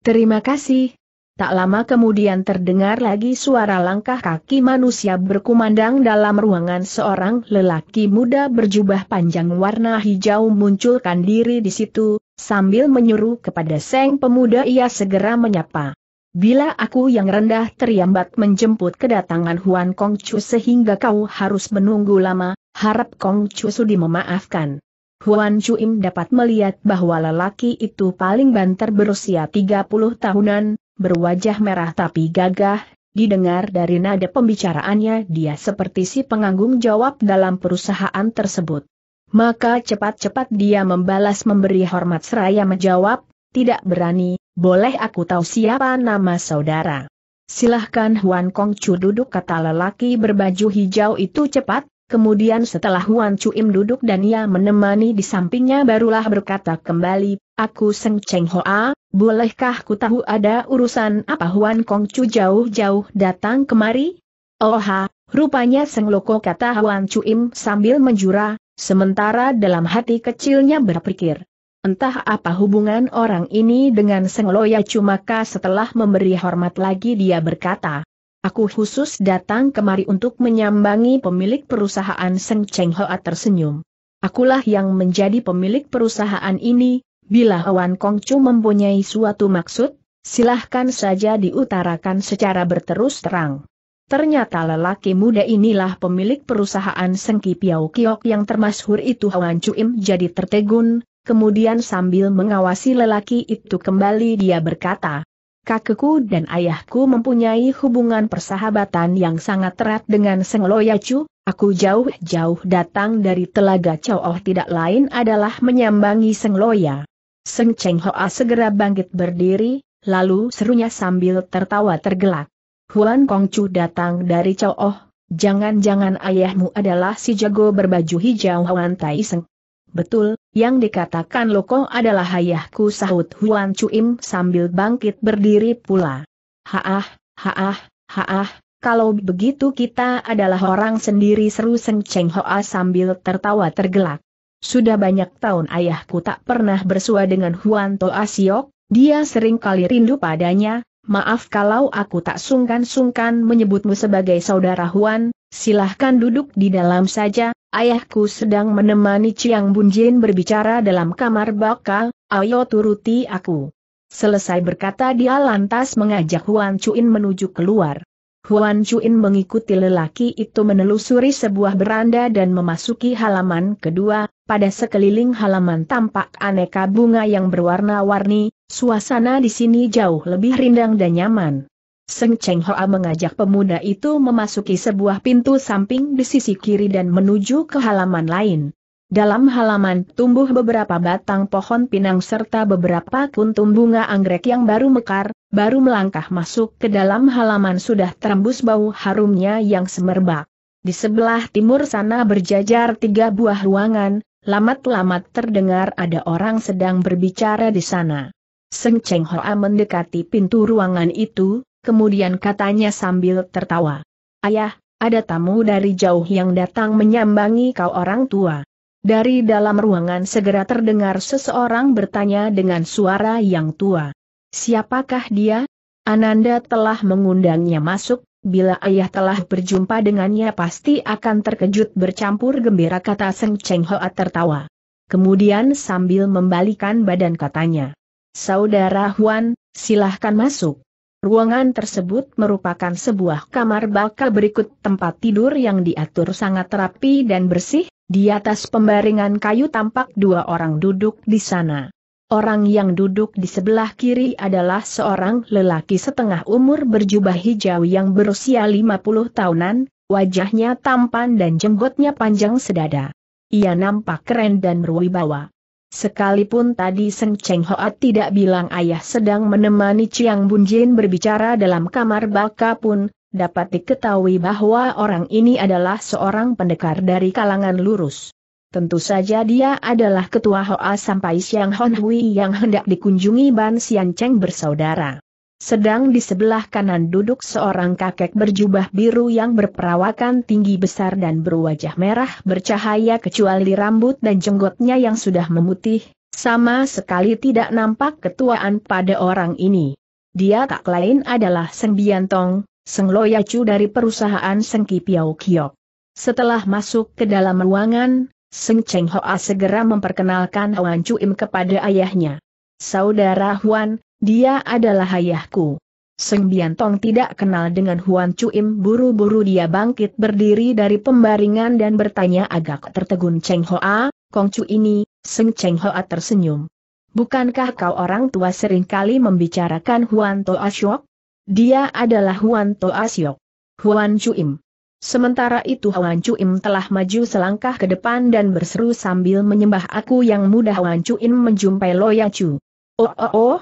Terima kasih, Tak lama kemudian terdengar lagi suara langkah kaki manusia berkumandang dalam ruangan seorang lelaki muda berjubah panjang warna hijau munculkan diri di situ, sambil menyuruh kepada Seng pemuda ia segera menyapa. Bila aku yang rendah teriambat menjemput kedatangan Huan Kong Chu sehingga kau harus menunggu lama, harap Kong Chu sudi memaafkan. Huan Im dapat melihat bahwa lelaki itu paling banter berusia 30 tahunan, berwajah merah tapi gagah, didengar dari nada pembicaraannya dia seperti si penganggung jawab dalam perusahaan tersebut. Maka cepat-cepat dia membalas memberi hormat seraya menjawab, tidak berani, boleh aku tahu siapa nama saudara. Silahkan Huan Kong Chu duduk kata lelaki berbaju hijau itu cepat, Kemudian setelah Huan Chuim duduk dan ia menemani di sampingnya barulah berkata kembali, Aku Seng Cheng Hoa, bolehkah ku tahu ada urusan apa Huan Kong Chu jauh-jauh datang kemari? Oh ha, rupanya Seng Loko kata Huan Chuim sambil menjura, sementara dalam hati kecilnya berpikir. Entah apa hubungan orang ini dengan Seng Loya Maka setelah memberi hormat lagi dia berkata, Aku khusus datang kemari untuk menyambangi pemilik perusahaan Seng Cheng Hoa tersenyum. Akulah yang menjadi pemilik perusahaan ini, bila Wan Kongcu mempunyai suatu maksud, silahkan saja diutarakan secara berterus terang. Ternyata lelaki muda inilah pemilik perusahaan Seng Piao Kiok yang termasyhur itu Wan Im jadi tertegun, kemudian sambil mengawasi lelaki itu kembali dia berkata, kakekku dan ayahku mempunyai hubungan persahabatan yang sangat erat dengan Seng Loyacu, aku jauh-jauh datang dari Telaga Chao oh. tidak lain adalah menyambangi Seng Loya. Seng Cheng Hoa segera bangkit berdiri, lalu serunya sambil tertawa tergelak. Huan Kong Chu datang dari Chao, oh. jangan-jangan ayahmu adalah si jago berbaju hijau Huan Tai Seng. Betul, yang dikatakan Loko adalah ayahku sahut Huan Cuim sambil bangkit berdiri pula. Haah, haah, haah, kalau begitu kita adalah orang sendiri seru Seng Cheng Hoa sambil tertawa tergelak. Sudah banyak tahun ayahku tak pernah bersua dengan Huan Toa Siok, dia sering kali rindu padanya, maaf kalau aku tak sungkan-sungkan menyebutmu sebagai saudara Huan, silahkan duduk di dalam saja, Ayahku sedang menemani Bun Bunjin berbicara dalam kamar baka, ayo turuti aku. Selesai berkata dia lantas mengajak Huan Chuin menuju keluar. Huan Chuin mengikuti lelaki itu menelusuri sebuah beranda dan memasuki halaman kedua, pada sekeliling halaman tampak aneka bunga yang berwarna-warni, suasana di sini jauh lebih rindang dan nyaman. Seng Cheng Hoa mengajak pemuda itu memasuki sebuah pintu samping di sisi kiri dan menuju ke halaman lain. Dalam halaman tumbuh beberapa batang pohon pinang serta beberapa kuntum bunga anggrek yang baru mekar, baru melangkah masuk ke dalam halaman sudah terembus bau harumnya yang semerbak. Di sebelah timur sana berjajar tiga buah ruangan, lamat-lamat terdengar ada orang sedang berbicara di sana. Seng Cheng Hoa mendekati pintu ruangan itu, kemudian katanya sambil tertawa. Ayah, ada tamu dari jauh yang datang menyambangi kau orang tua. Dari dalam ruangan segera terdengar seseorang bertanya dengan suara yang tua. Siapakah dia? Ananda telah mengundangnya masuk, bila ayah telah berjumpa dengannya pasti akan terkejut bercampur gembira kata Seng Cheng Hoa tertawa. Kemudian sambil membalikan badan katanya. Saudara Huan, silahkan masuk. Ruangan tersebut merupakan sebuah kamar baka berikut tempat tidur yang diatur sangat rapi dan bersih, di atas pembaringan kayu tampak dua orang duduk di sana. Orang yang duduk di sebelah kiri adalah seorang lelaki setengah umur berjubah hijau yang berusia 50 tahunan, wajahnya tampan dan jenggotnya panjang sedada. Ia nampak keren dan berwibawa. Sekalipun tadi Seng Cheng Hoat tidak bilang ayah sedang menemani Chiang Jin berbicara dalam kamar baka pun, dapat diketahui bahwa orang ini adalah seorang pendekar dari kalangan lurus. Tentu saja dia adalah ketua Hoa sampai Siang Hon Hui yang hendak dikunjungi Ban Sian Cheng bersaudara. Sedang di sebelah kanan duduk seorang kakek berjubah biru yang berperawakan tinggi besar dan berwajah merah bercahaya kecuali rambut dan jenggotnya yang sudah memutih, sama sekali tidak nampak ketuaan pada orang ini. Dia tak lain adalah Seng Biantong, Seng Loyacu dari perusahaan Seng Piau Kiok. Setelah masuk ke dalam ruangan, Seng Cheng Hoa segera memperkenalkan Wan Im kepada ayahnya. Saudara Huan, dia adalah ayahku. Seng Biantong tidak kenal dengan Huan Chuim buru-buru dia bangkit berdiri dari pembaringan dan bertanya agak tertegun Cheng Hoa, Kong Chu ini, Seng Cheng Hoa tersenyum. Bukankah kau orang tua seringkali membicarakan Huan To Asyok? Dia adalah Huan To Asyok. Huan Chuim. Sementara itu Huan Chuim telah maju selangkah ke depan dan berseru sambil menyembah aku yang mudah Huan Chuim menjumpai Loyang Chu. Oh oh oh,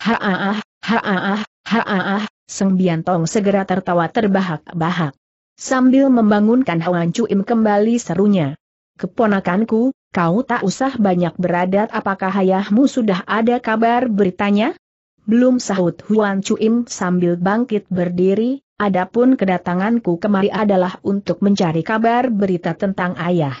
haah. haaah, Sembian Tong segera tertawa terbahak-bahak. Sambil membangunkan Huan Im kembali serunya. Keponakanku, kau tak usah banyak beradat apakah ayahmu sudah ada kabar beritanya? Belum sahut Huan Im sambil bangkit berdiri, adapun kedatanganku kemari adalah untuk mencari kabar berita tentang ayah.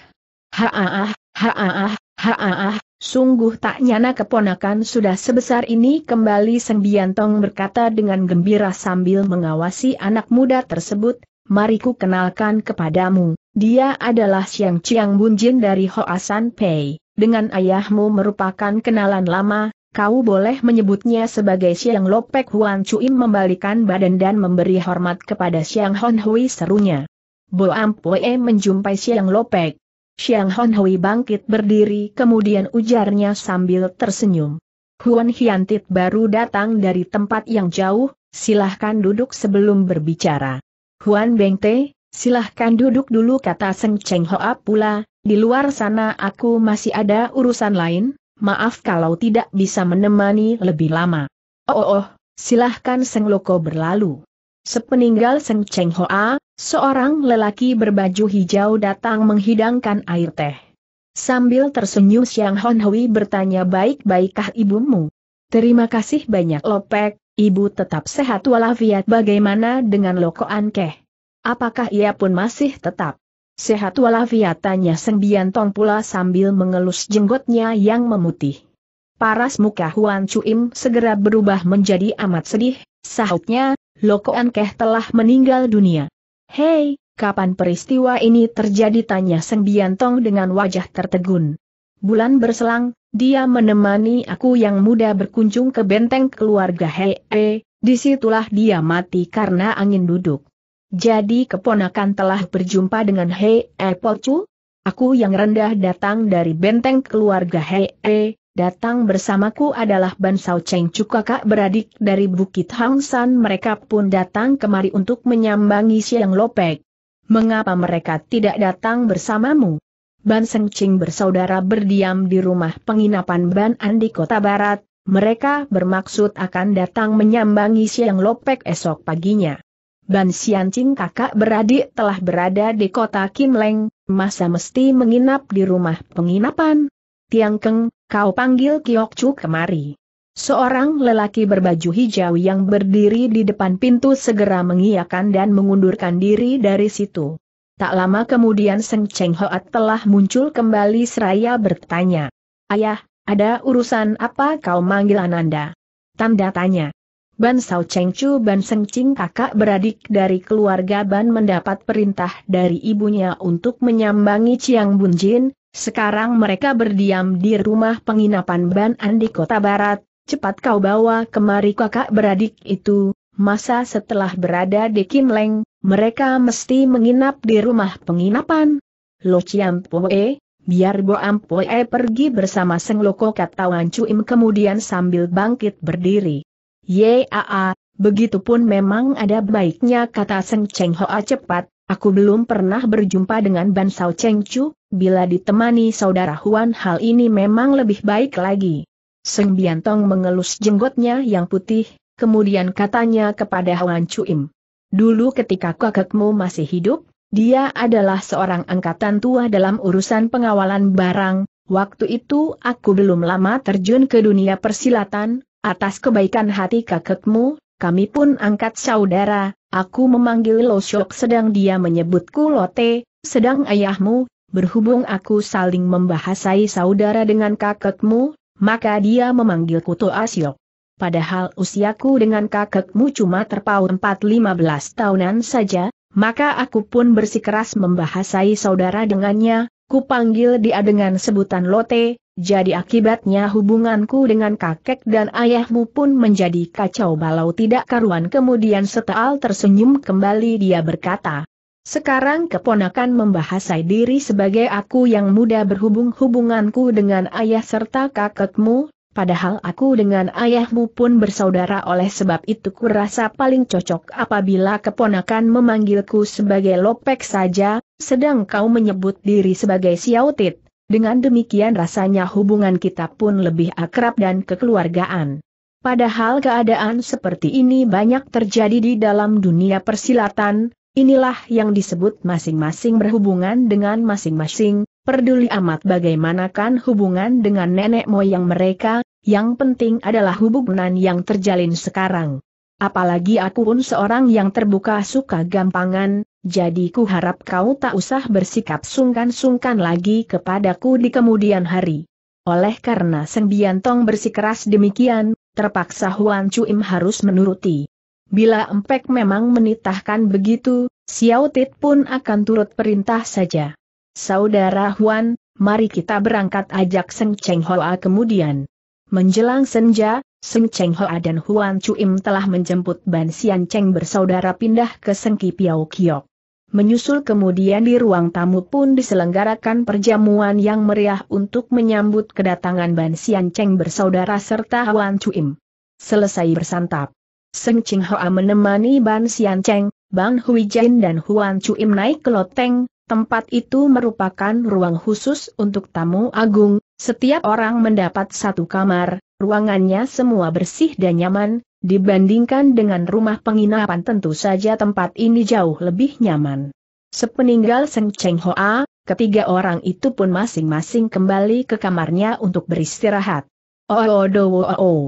Haah, haah, haah. Sungguh tak nyana keponakan sudah sebesar ini kembali Seng Biantong berkata dengan gembira sambil mengawasi anak muda tersebut, Mariku kenalkan kepadamu, dia adalah Siang Chiang Bunjin dari Hoasan Pei, dengan ayahmu merupakan kenalan lama, kau boleh menyebutnya sebagai Siang Lopek Huan Chuim membalikan badan dan memberi hormat kepada Siang Hon Hui serunya. Bo Ampue menjumpai Siang Lopek, Xiang Honhui bangkit berdiri kemudian ujarnya sambil tersenyum. Huan Hiantit baru datang dari tempat yang jauh, silahkan duduk sebelum berbicara. Huan Bengte, silahkan duduk dulu kata Seng Cheng Hoa pula, di luar sana aku masih ada urusan lain, maaf kalau tidak bisa menemani lebih lama. Oh oh, oh silahkan Seng Loko berlalu. Sepeninggal Seng Cheng Hoa, seorang lelaki berbaju hijau datang menghidangkan air teh. Sambil tersenyum Siang Hon Hui bertanya baik-baikkah ibumu? Terima kasih banyak Lopek, ibu tetap sehat walafiat bagaimana dengan Loko Ankeh? Apakah ia pun masih tetap sehat walafiat tanya Seng Biantong pula sambil mengelus jenggotnya yang memutih. Paras muka Huan Im segera berubah menjadi amat sedih, Sahutnya, Loko Ankeh telah meninggal dunia. Hei, kapan peristiwa ini terjadi tanya Seng Biantong dengan wajah tertegun. Bulan berselang, dia menemani aku yang muda berkunjung ke benteng keluarga Hei, -he, e. disitulah dia mati karena angin duduk. Jadi keponakan telah berjumpa dengan Hei, -he, e Pocu? Aku yang rendah datang dari benteng keluarga Hei, -he, e. Datang bersamaku adalah Ban Sao Cheng Chu kakak beradik dari Bukit Hang San. Mereka pun datang kemari untuk menyambangi Siang Lopek. Mengapa mereka tidak datang bersamamu? Ban Seng Ching bersaudara berdiam di rumah penginapan Ban An di kota barat. Mereka bermaksud akan datang menyambangi Siang Lopek esok paginya. Ban Sian Ching kakak beradik telah berada di kota Kim Leng, masa mesti menginap di rumah penginapan? Tiang Keng, kau panggil Kiok Chu kemari. Seorang lelaki berbaju hijau yang berdiri di depan pintu segera mengiyakan dan mengundurkan diri dari situ. Tak lama kemudian Seng Cheng Hoat telah muncul kembali seraya bertanya. Ayah, ada urusan apa kau manggil Ananda? Tanda tanya. Ban Sao Cheng Chu Ban Seng Ching kakak beradik dari keluarga Ban mendapat perintah dari ibunya untuk menyambangi Chiang Bunjin, sekarang mereka berdiam di rumah penginapan Ban Andi kota barat, cepat kau bawa kemari kakak beradik itu, masa setelah berada di Kim Leng, mereka mesti menginap di rumah penginapan. Lo Chiam Poe, biar Bo Poe pergi bersama Seng Loko kata Wan Im kemudian sambil bangkit berdiri. Yaa, begitupun memang ada baiknya kata Seng Cheng Hoa cepat, Aku belum pernah berjumpa dengan Ban Sao Cheng Chu, bila ditemani saudara Huan hal ini memang lebih baik lagi. Seng Biantong mengelus jenggotnya yang putih, kemudian katanya kepada Huan Chuim. Dulu ketika kakekmu masih hidup, dia adalah seorang angkatan tua dalam urusan pengawalan barang, waktu itu aku belum lama terjun ke dunia persilatan, atas kebaikan hati kakekmu, kami pun angkat saudara, aku memanggil Losyok sedang dia menyebutku Lote, sedang ayahmu, berhubung aku saling membahasai saudara dengan kakekmu, maka dia memanggilku Toasyok. Padahal usiaku dengan kakekmu cuma terpaut 4-15 tahunan saja, maka aku pun bersikeras membahasai saudara dengannya, Kupanggil dia dengan sebutan Lote, jadi akibatnya hubunganku dengan kakek dan ayahmu pun menjadi kacau balau tidak karuan. Kemudian Setaal tersenyum kembali dia berkata, sekarang keponakan membahasai diri sebagai aku yang muda berhubung-hubunganku dengan ayah serta kakekmu, padahal aku dengan ayahmu pun bersaudara oleh sebab itu kurasa paling cocok apabila keponakan memanggilku sebagai Lopek saja, sedang kau menyebut diri sebagai siautit. Dengan demikian rasanya hubungan kita pun lebih akrab dan kekeluargaan. Padahal keadaan seperti ini banyak terjadi di dalam dunia persilatan, inilah yang disebut masing-masing berhubungan dengan masing-masing, peduli amat bagaimanakan hubungan dengan nenek moyang mereka, yang penting adalah hubungan yang terjalin sekarang. Apalagi aku pun seorang yang terbuka suka gampangan, jadi ku harap kau tak usah bersikap sungkan-sungkan lagi kepadaku di kemudian hari. Oleh karena Seng Tong bersikeras demikian, terpaksa Huan Im harus menuruti. Bila Empek memang menitahkan begitu, Xiao Tit pun akan turut perintah saja. Saudara Huan, mari kita berangkat ajak Seng Cheng Hoa kemudian. Menjelang senja, Seng Cheng Hoa dan Huan Chu Im telah menjemput Ban Sian Cheng bersaudara pindah ke Sengki Piao Kiok. Menyusul kemudian di ruang tamu pun diselenggarakan perjamuan yang meriah untuk menyambut kedatangan Ban Sian Cheng bersaudara serta Huan Chu Im. Selesai bersantap. Seng Cheng Hoa menemani Ban Sian Cheng, Bang Hui Jin dan Huan Chu Im naik ke loteng, tempat itu merupakan ruang khusus untuk tamu agung, setiap orang mendapat satu kamar, Ruangannya semua bersih dan nyaman, dibandingkan dengan rumah penginapan tentu saja tempat ini jauh lebih nyaman. Sepeninggal Seng Cheng Hoa, ketiga orang itu pun masing-masing kembali ke kamarnya untuk beristirahat. Oh, oh, oh, oh, oh.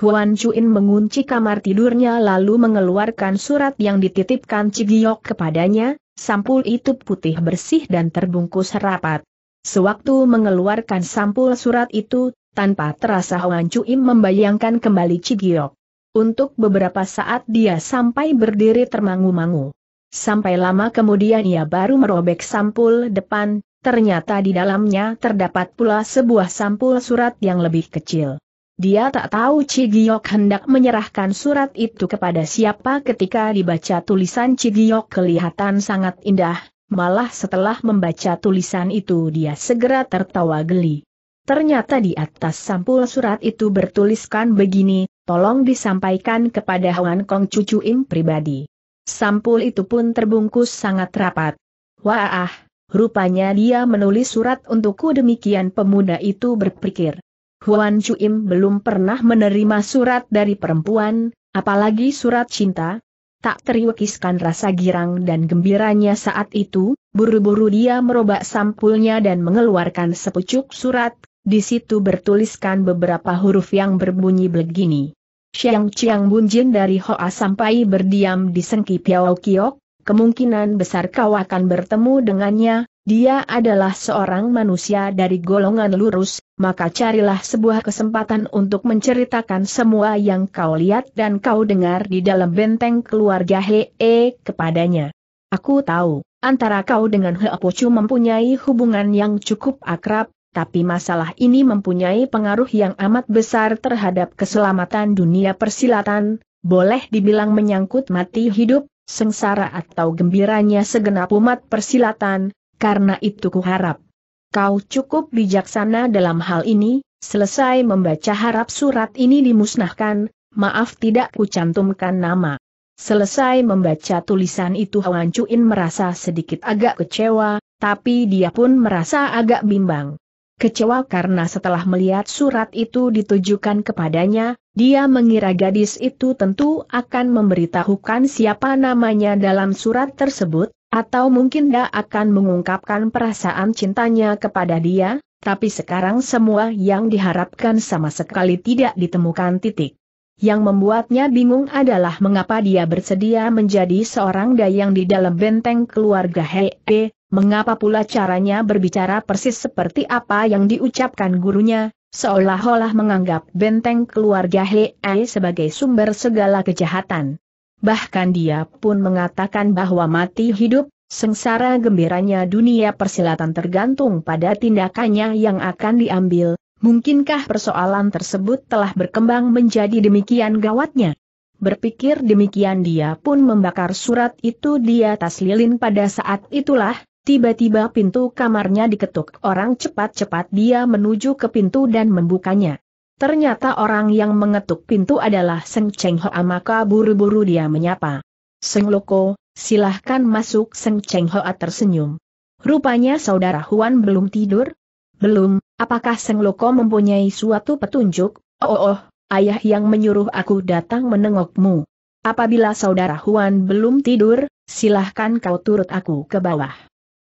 Huan Chuin mengunci kamar tidurnya lalu mengeluarkan surat yang dititipkan Cigiok kepadanya, sampul itu putih bersih dan terbungkus rapat. Sewaktu mengeluarkan sampul surat itu, tanpa terasa Hoan im membayangkan kembali Cigiok. Untuk beberapa saat dia sampai berdiri termangu-mangu. Sampai lama kemudian ia baru merobek sampul depan, ternyata di dalamnya terdapat pula sebuah sampul surat yang lebih kecil. Dia tak tahu Cigiok hendak menyerahkan surat itu kepada siapa ketika dibaca tulisan Cigiok kelihatan sangat indah, malah setelah membaca tulisan itu dia segera tertawa geli. Ternyata di atas sampul surat itu bertuliskan begini, tolong disampaikan kepada Huan Kong cucu Im pribadi. Sampul itu pun terbungkus sangat rapat. Wah, rupanya dia menulis surat untukku demikian pemuda itu berpikir. Huan Im belum pernah menerima surat dari perempuan, apalagi surat cinta. Tak teriwakiskan rasa girang dan gembiranya saat itu, buru-buru dia merobak sampulnya dan mengeluarkan sepucuk surat, di situ bertuliskan beberapa huruf yang berbunyi begini. Xiang Chiang Bunjin dari Hoa sampai berdiam di Sengki Piao Kiok, kemungkinan besar kau akan bertemu dengannya, dia adalah seorang manusia dari golongan lurus, maka carilah sebuah kesempatan untuk menceritakan semua yang kau lihat dan kau dengar di dalam benteng keluarga Hee kepadanya. Aku tahu, antara kau dengan Hee Pochu mempunyai hubungan yang cukup akrab, tapi masalah ini mempunyai pengaruh yang amat besar terhadap keselamatan dunia persilatan, boleh dibilang menyangkut mati hidup, sengsara atau gembiranya segenap umat persilatan, karena itu kuharap. Kau cukup bijaksana dalam hal ini, selesai membaca harap surat ini dimusnahkan, maaf tidak kucantumkan nama. Selesai membaca tulisan itu Hwan Cuin merasa sedikit agak kecewa, tapi dia pun merasa agak bimbang kecewa karena setelah melihat surat itu ditujukan kepadanya, dia mengira gadis itu tentu akan memberitahukan siapa namanya dalam surat tersebut, atau mungkin dia akan mengungkapkan perasaan cintanya kepada dia, tapi sekarang semua yang diharapkan sama sekali tidak ditemukan titik. Yang membuatnya bingung adalah mengapa dia bersedia menjadi seorang dayang di dalam benteng keluarga Hei, e. mengapa pula caranya berbicara persis seperti apa yang diucapkan gurunya, seolah-olah menganggap benteng keluarga Hei e sebagai sumber segala kejahatan. Bahkan dia pun mengatakan bahwa mati hidup, sengsara gembiranya dunia persilatan tergantung pada tindakannya yang akan diambil, Mungkinkah persoalan tersebut telah berkembang menjadi demikian gawatnya? Berpikir demikian dia pun membakar surat itu di atas lilin pada saat itulah, tiba-tiba pintu kamarnya diketuk orang cepat-cepat dia menuju ke pintu dan membukanya. Ternyata orang yang mengetuk pintu adalah Seng Cheng Hoa maka buru-buru dia menyapa. Seng Loko, silahkan masuk Seng Cheng Hoa tersenyum. Rupanya saudara Huan belum tidur, belum, apakah Seng Loko mempunyai suatu petunjuk? Oh, oh, oh, ayah yang menyuruh aku datang menengokmu. Apabila saudara Huan belum tidur, silahkan kau turut aku ke bawah.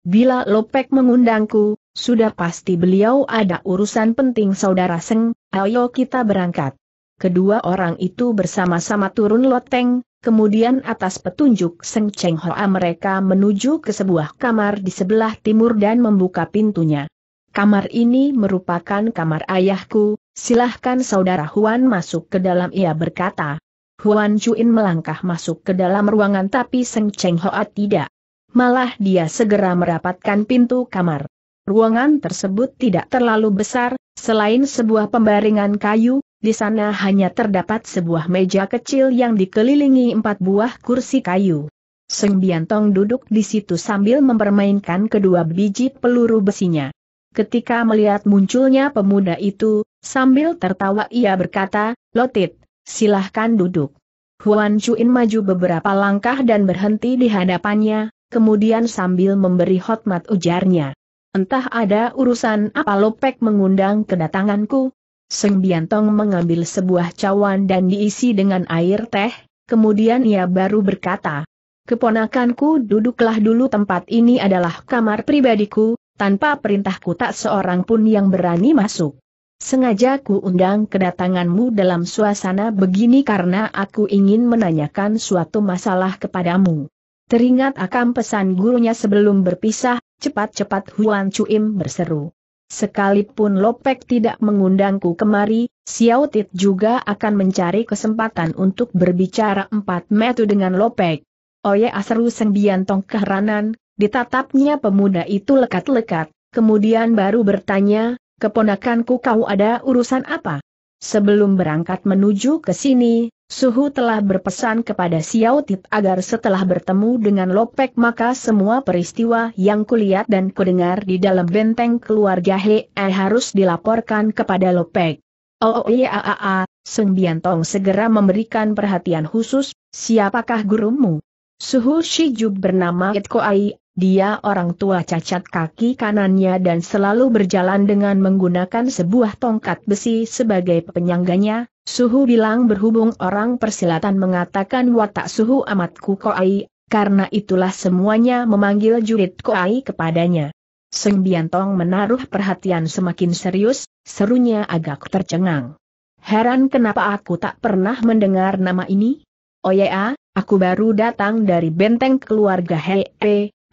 Bila Lopek mengundangku, sudah pasti beliau ada urusan penting saudara Seng, ayo kita berangkat. Kedua orang itu bersama-sama turun loteng, kemudian atas petunjuk Seng Cheng Hoa mereka menuju ke sebuah kamar di sebelah timur dan membuka pintunya kamar ini merupakan kamar ayahku, silahkan saudara Huan masuk ke dalam ia berkata. Huan Chuin melangkah masuk ke dalam ruangan tapi Seng Cheng Hoa tidak. Malah dia segera merapatkan pintu kamar. Ruangan tersebut tidak terlalu besar, selain sebuah pembaringan kayu, di sana hanya terdapat sebuah meja kecil yang dikelilingi empat buah kursi kayu. Seng Biantong duduk di situ sambil mempermainkan kedua biji peluru besinya. Ketika melihat munculnya pemuda itu, sambil tertawa ia berkata, Lotit, silahkan duduk. Huan Chuin maju beberapa langkah dan berhenti di hadapannya, kemudian sambil memberi hormat ujarnya. Entah ada urusan apa Lopek mengundang kedatanganku? Seng Biantong mengambil sebuah cawan dan diisi dengan air teh, kemudian ia baru berkata, Keponakanku duduklah dulu tempat ini adalah kamar pribadiku, tanpa perintahku tak seorang pun yang berani masuk. Sengaja ku undang kedatanganmu dalam suasana begini karena aku ingin menanyakan suatu masalah kepadamu. Teringat akan pesan gurunya sebelum berpisah, cepat-cepat Huan Cuim berseru. Sekalipun Lopek tidak mengundangku kemari, Xiao Tit juga akan mencari kesempatan untuk berbicara empat metu dengan Lopek. Oye aseru Sengbian Tong keheranan, Ditatapnya pemuda itu lekat-lekat, kemudian baru bertanya, keponakanku kau ada urusan apa? Sebelum berangkat menuju ke sini, Suhu telah berpesan kepada Xiao Tit agar setelah bertemu dengan Lopek maka semua peristiwa yang kulihat dan kudengar di dalam benteng keluarga eh harus dilaporkan kepada Lopek. Oh, oh iya a ah, a ah, ah, Seng Biantong segera memberikan perhatian khusus, siapakah gurumu? Suhu Shijub bernama Ai. Dia orang tua cacat kaki kanannya dan selalu berjalan dengan menggunakan sebuah tongkat besi sebagai penyangganya. Suhu bilang berhubung orang persilatan mengatakan watak suhu amat kukoai, karena itulah semuanya memanggil jurid koai kepadanya. Seng Biantong menaruh perhatian semakin serius, serunya agak tercengang. Heran kenapa aku tak pernah mendengar nama ini? Oh ya, aku baru datang dari benteng keluarga Hei,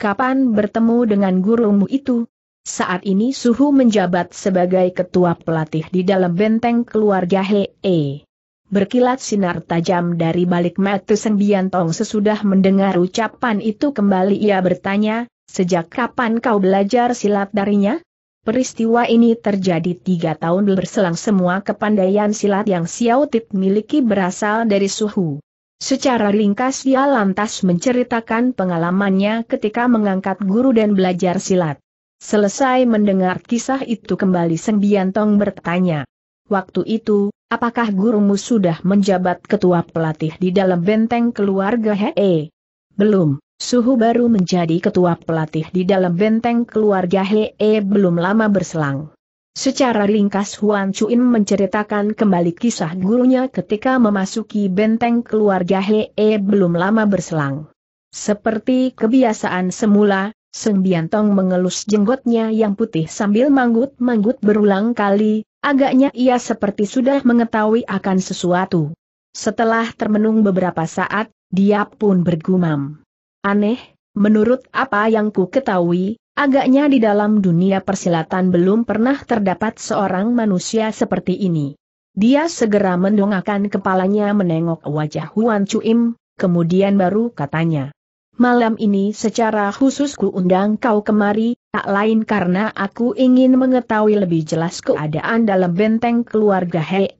kapan bertemu dengan gurumu itu? Saat ini Suhu menjabat sebagai ketua pelatih di dalam benteng keluarga Hee. Berkilat sinar tajam dari balik mata Sengbian Tong sesudah mendengar ucapan itu kembali ia bertanya, sejak kapan kau belajar silat darinya? Peristiwa ini terjadi tiga tahun berselang semua kepandaian silat yang Xiao Tip miliki berasal dari Suhu. Secara ringkas dia lantas menceritakan pengalamannya ketika mengangkat guru dan belajar silat. Selesai mendengar kisah itu kembali Seng Biantong bertanya. Waktu itu, apakah gurumu sudah menjabat ketua pelatih di dalam benteng keluarga Hee? Belum, Suhu baru menjadi ketua pelatih di dalam benteng keluarga Hee belum lama berselang. Secara ringkas Huan Chuin menceritakan kembali kisah gurunya ketika memasuki benteng keluarga Hee belum lama berselang. Seperti kebiasaan semula, Seng Biantong mengelus jenggotnya yang putih sambil manggut-manggut berulang kali, agaknya ia seperti sudah mengetahui akan sesuatu. Setelah termenung beberapa saat, dia pun bergumam. Aneh, menurut apa yang ku ketahui, Agaknya di dalam dunia persilatan belum pernah terdapat seorang manusia seperti ini. Dia segera mendongakkan kepalanya menengok wajah Huan Cuim, kemudian baru katanya malam ini secara khusus ku undang kau kemari, tak lain karena aku ingin mengetahui lebih jelas keadaan dalam benteng keluarga Hee,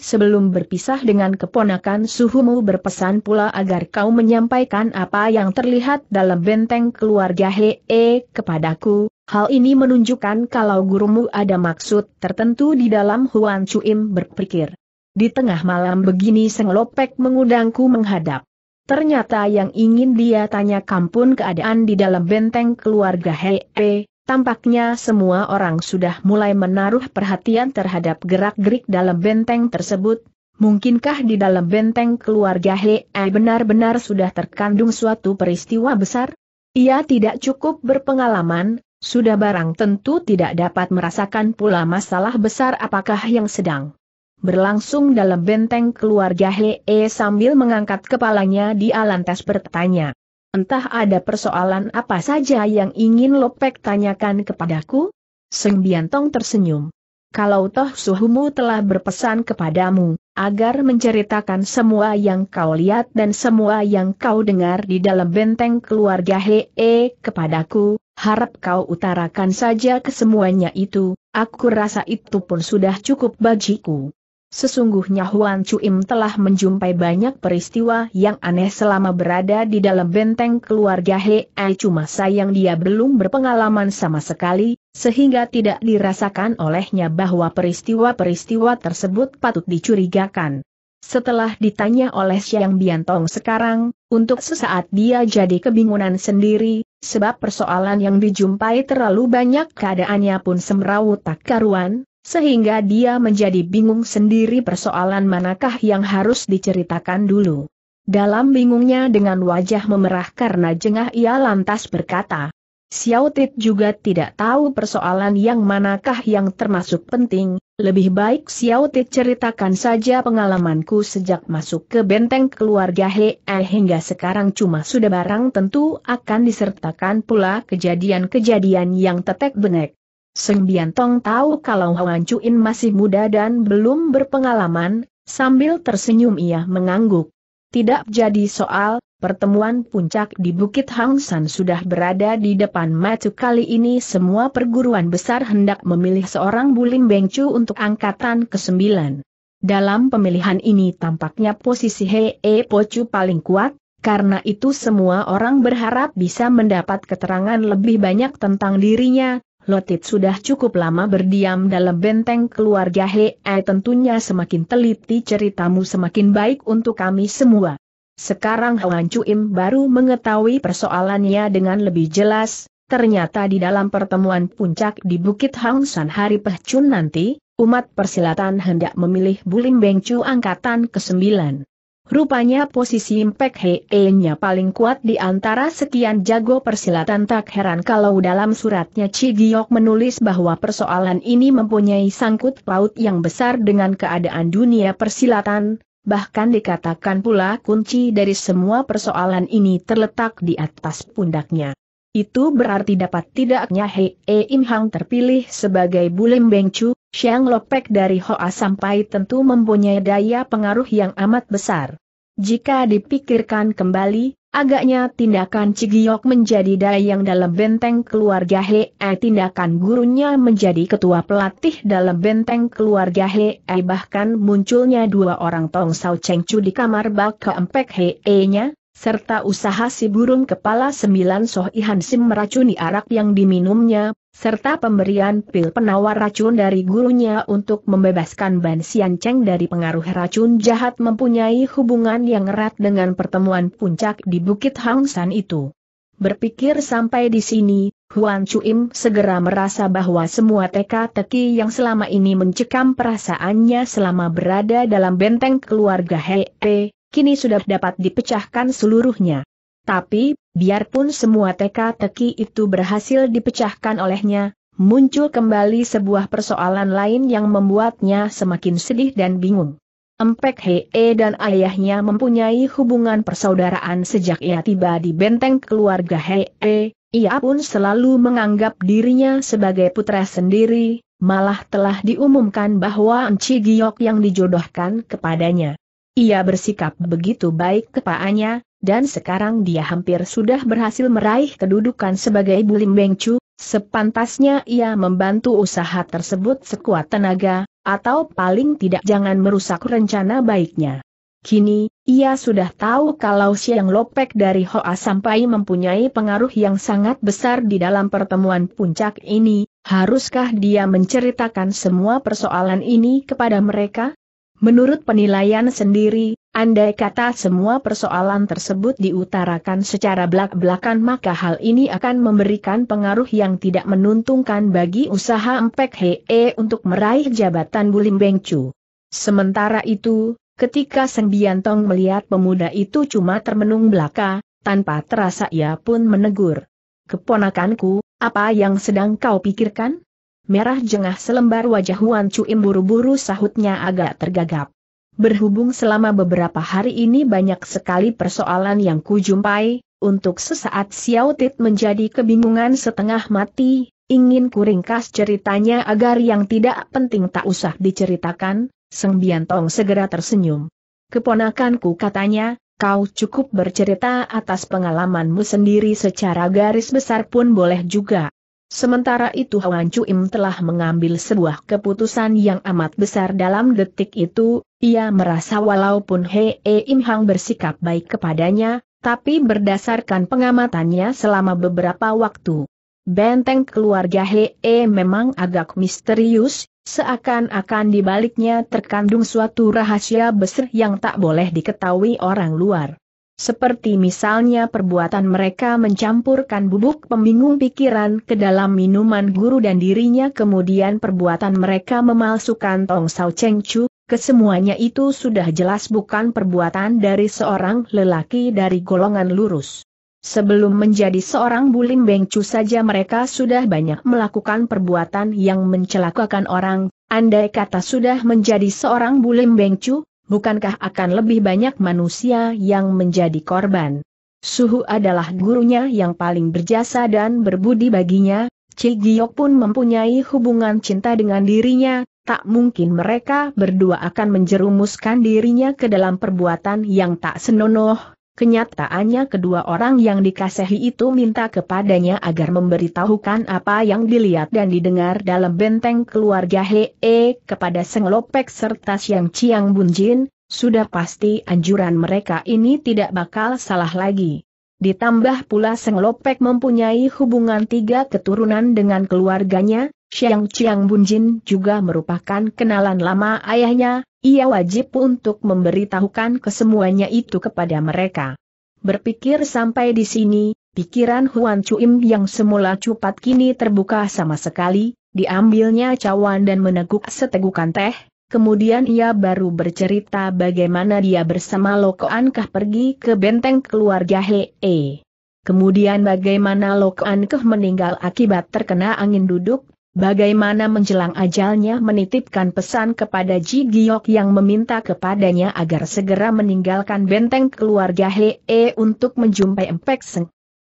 sebelum berpisah dengan keponakan suhumu berpesan pula agar kau menyampaikan apa yang terlihat dalam benteng keluarga Hee kepadaku, hal ini menunjukkan kalau gurumu ada maksud tertentu di dalam Huan Chuim berpikir. Di tengah malam begini Seng Lopek mengundangku menghadap. Ternyata yang ingin dia tanya pun keadaan di dalam benteng keluarga Hepe. tampaknya semua orang sudah mulai menaruh perhatian terhadap gerak-gerik dalam benteng tersebut. Mungkinkah di dalam benteng keluarga Hei benar-benar sudah terkandung suatu peristiwa besar? Ia tidak cukup berpengalaman, sudah barang tentu tidak dapat merasakan pula masalah besar apakah yang sedang berlangsung dalam benteng keluarga Hee sambil mengangkat kepalanya Di Alantas bertanya. Entah ada persoalan apa saja yang ingin Lopek tanyakan kepadaku? Seng Biantong tersenyum. Kalau toh suhumu telah berpesan kepadamu, agar menceritakan semua yang kau lihat dan semua yang kau dengar di dalam benteng keluarga Hee kepadaku, harap kau utarakan saja kesemuanya itu, aku rasa itu pun sudah cukup bagiku. Sesungguhnya Huan Im telah menjumpai banyak peristiwa yang aneh selama berada di dalam benteng keluarga Hei cuma sayang dia belum berpengalaman sama sekali, sehingga tidak dirasakan olehnya bahwa peristiwa-peristiwa tersebut patut dicurigakan. Setelah ditanya oleh Xiang Biantong sekarang, untuk sesaat dia jadi kebingungan sendiri, sebab persoalan yang dijumpai terlalu banyak keadaannya pun semrawut tak karuan, sehingga dia menjadi bingung sendiri persoalan manakah yang harus diceritakan dulu. Dalam bingungnya dengan wajah memerah karena jengah ia lantas berkata, Xiao Tit juga tidak tahu persoalan yang manakah yang termasuk penting, lebih baik Xiao Tit ceritakan saja pengalamanku sejak masuk ke benteng keluarga He Hei hingga sekarang cuma sudah barang tentu akan disertakan pula kejadian-kejadian yang tetek benek. Seng Biantong tahu kalau Hoan Cuin masih muda dan belum berpengalaman, sambil tersenyum ia mengangguk. Tidak jadi soal, pertemuan puncak di Bukit Hang San sudah berada di depan mata kali ini semua perguruan besar hendak memilih seorang Bulim Bengcu untuk angkatan ke-9. Dalam pemilihan ini tampaknya posisi Hee Pochu paling kuat, karena itu semua orang berharap bisa mendapat keterangan lebih banyak tentang dirinya, Lotit sudah cukup lama berdiam dalam benteng keluarga Hei tentunya semakin teliti ceritamu semakin baik untuk kami semua. Sekarang Hwan Cuim baru mengetahui persoalannya dengan lebih jelas, ternyata di dalam pertemuan puncak di Bukit Hang San hari Pehcun nanti, umat persilatan hendak memilih Bulim Bengcu angkatan ke-9. Rupanya posisi Impek hei nya paling kuat di antara sekian jago persilatan tak heran kalau dalam suratnya Cigiok menulis bahwa persoalan ini mempunyai sangkut paut yang besar dengan keadaan dunia persilatan, bahkan dikatakan pula kunci dari semua persoalan ini terletak di atas pundaknya. Itu berarti dapat tidaknya hei Im Hang terpilih sebagai Bulim Bengcu, Xiang Lopek dari Hoa sampai tentu mempunyai daya pengaruh yang amat besar. Jika dipikirkan kembali, agaknya tindakan Cigiok menjadi daya yang dalam benteng keluarga Hei, tindakan gurunya menjadi ketua pelatih dalam benteng keluarga Hei, bahkan munculnya dua orang Tong Sao Cheng Chu di kamar bak keempek Hei-nya, serta usaha si burung kepala sembilan Soh Ihan Sim meracuni arak yang diminumnya, serta pemberian pil penawar racun dari gurunya untuk membebaskan Ban Sian Cheng dari pengaruh racun jahat mempunyai hubungan yang erat dengan pertemuan puncak di Bukit Hang San itu. Berpikir sampai di sini, Huan Chuim segera merasa bahwa semua teka-teki yang selama ini mencekam perasaannya selama berada dalam benteng keluarga Hei, He, kini sudah dapat dipecahkan seluruhnya. Tapi, biarpun semua teka-teki itu berhasil dipecahkan olehnya, muncul kembali sebuah persoalan lain yang membuatnya semakin sedih dan bingung. Empek Hee dan ayahnya mempunyai hubungan persaudaraan sejak ia tiba di benteng keluarga Hee, ia pun selalu menganggap dirinya sebagai putra sendiri, malah telah diumumkan bahwa Enci Giok yang dijodohkan kepadanya. Ia bersikap begitu baik kepadanya, dan sekarang dia hampir sudah berhasil meraih kedudukan sebagai Bulim Bengcu, sepantasnya ia membantu usaha tersebut sekuat tenaga, atau paling tidak jangan merusak rencana baiknya. Kini, ia sudah tahu kalau Siang Lopek dari Hoa sampai mempunyai pengaruh yang sangat besar di dalam pertemuan puncak ini, haruskah dia menceritakan semua persoalan ini kepada mereka? Menurut penilaian sendiri, andai kata semua persoalan tersebut diutarakan secara belak-belakan maka hal ini akan memberikan pengaruh yang tidak menuntungkan bagi usaha Empek Hee untuk meraih jabatan Bulim Bengcu. Sementara itu, ketika Seng Biantong melihat pemuda itu cuma termenung belaka, tanpa terasa ia pun menegur. Keponakanku, apa yang sedang kau pikirkan? Merah jengah selembar wajah Wan Cuim buru-buru sahutnya agak tergagap. Berhubung selama beberapa hari ini banyak sekali persoalan yang kujumpai, untuk sesaat Xiao Tit menjadi kebingungan setengah mati, ingin kuringkas ceritanya agar yang tidak penting tak usah diceritakan, Seng Biantong segera tersenyum. Keponakanku katanya, kau cukup bercerita atas pengalamanmu sendiri secara garis besar pun boleh juga. Sementara itu Chu Im telah mengambil sebuah keputusan yang amat besar dalam detik itu, ia merasa walaupun Hei e Im Hang bersikap baik kepadanya, tapi berdasarkan pengamatannya selama beberapa waktu. Benteng keluarga Hei e memang agak misterius, seakan-akan dibaliknya terkandung suatu rahasia besar yang tak boleh diketahui orang luar. Seperti misalnya perbuatan mereka mencampurkan bubuk pembingung pikiran ke dalam minuman guru dan dirinya kemudian perbuatan mereka memalsukan Tong Sao Cheng Chu, kesemuanya itu sudah jelas bukan perbuatan dari seorang lelaki dari golongan lurus. Sebelum menjadi seorang bulim bengcu saja mereka sudah banyak melakukan perbuatan yang mencelakakan orang, andai kata sudah menjadi seorang bulim bengcu, bukankah akan lebih banyak manusia yang menjadi korban? Suhu adalah gurunya yang paling berjasa dan berbudi baginya, Cigiok pun mempunyai hubungan cinta dengan dirinya, tak mungkin mereka berdua akan menjerumuskan dirinya ke dalam perbuatan yang tak senonoh, Kenyataannya kedua orang yang dikasihi itu minta kepadanya agar memberitahukan apa yang dilihat dan didengar dalam benteng keluarga Hee kepada Seng Lopek serta Siang Chiang Bunjin, sudah pasti anjuran mereka ini tidak bakal salah lagi. Ditambah pula Seng Lopek mempunyai hubungan tiga keturunan dengan keluarganya, Xiang Chiang Bunjin juga merupakan kenalan lama ayahnya, ia wajib untuk memberitahukan kesemuanya itu kepada mereka. Berpikir sampai di sini, pikiran Huan Chuim yang semula cupat kini terbuka sama sekali, diambilnya cawan dan meneguk setegukan teh, kemudian ia baru bercerita bagaimana dia bersama Loko Ankah pergi ke benteng keluarga Hee. Kemudian bagaimana Lok Ankeh meninggal akibat terkena angin duduk bagaimana menjelang ajalnya menitipkan pesan kepada Ji Giok yang meminta kepadanya agar segera meninggalkan benteng keluarga Hee untuk menjumpai Empek Seng.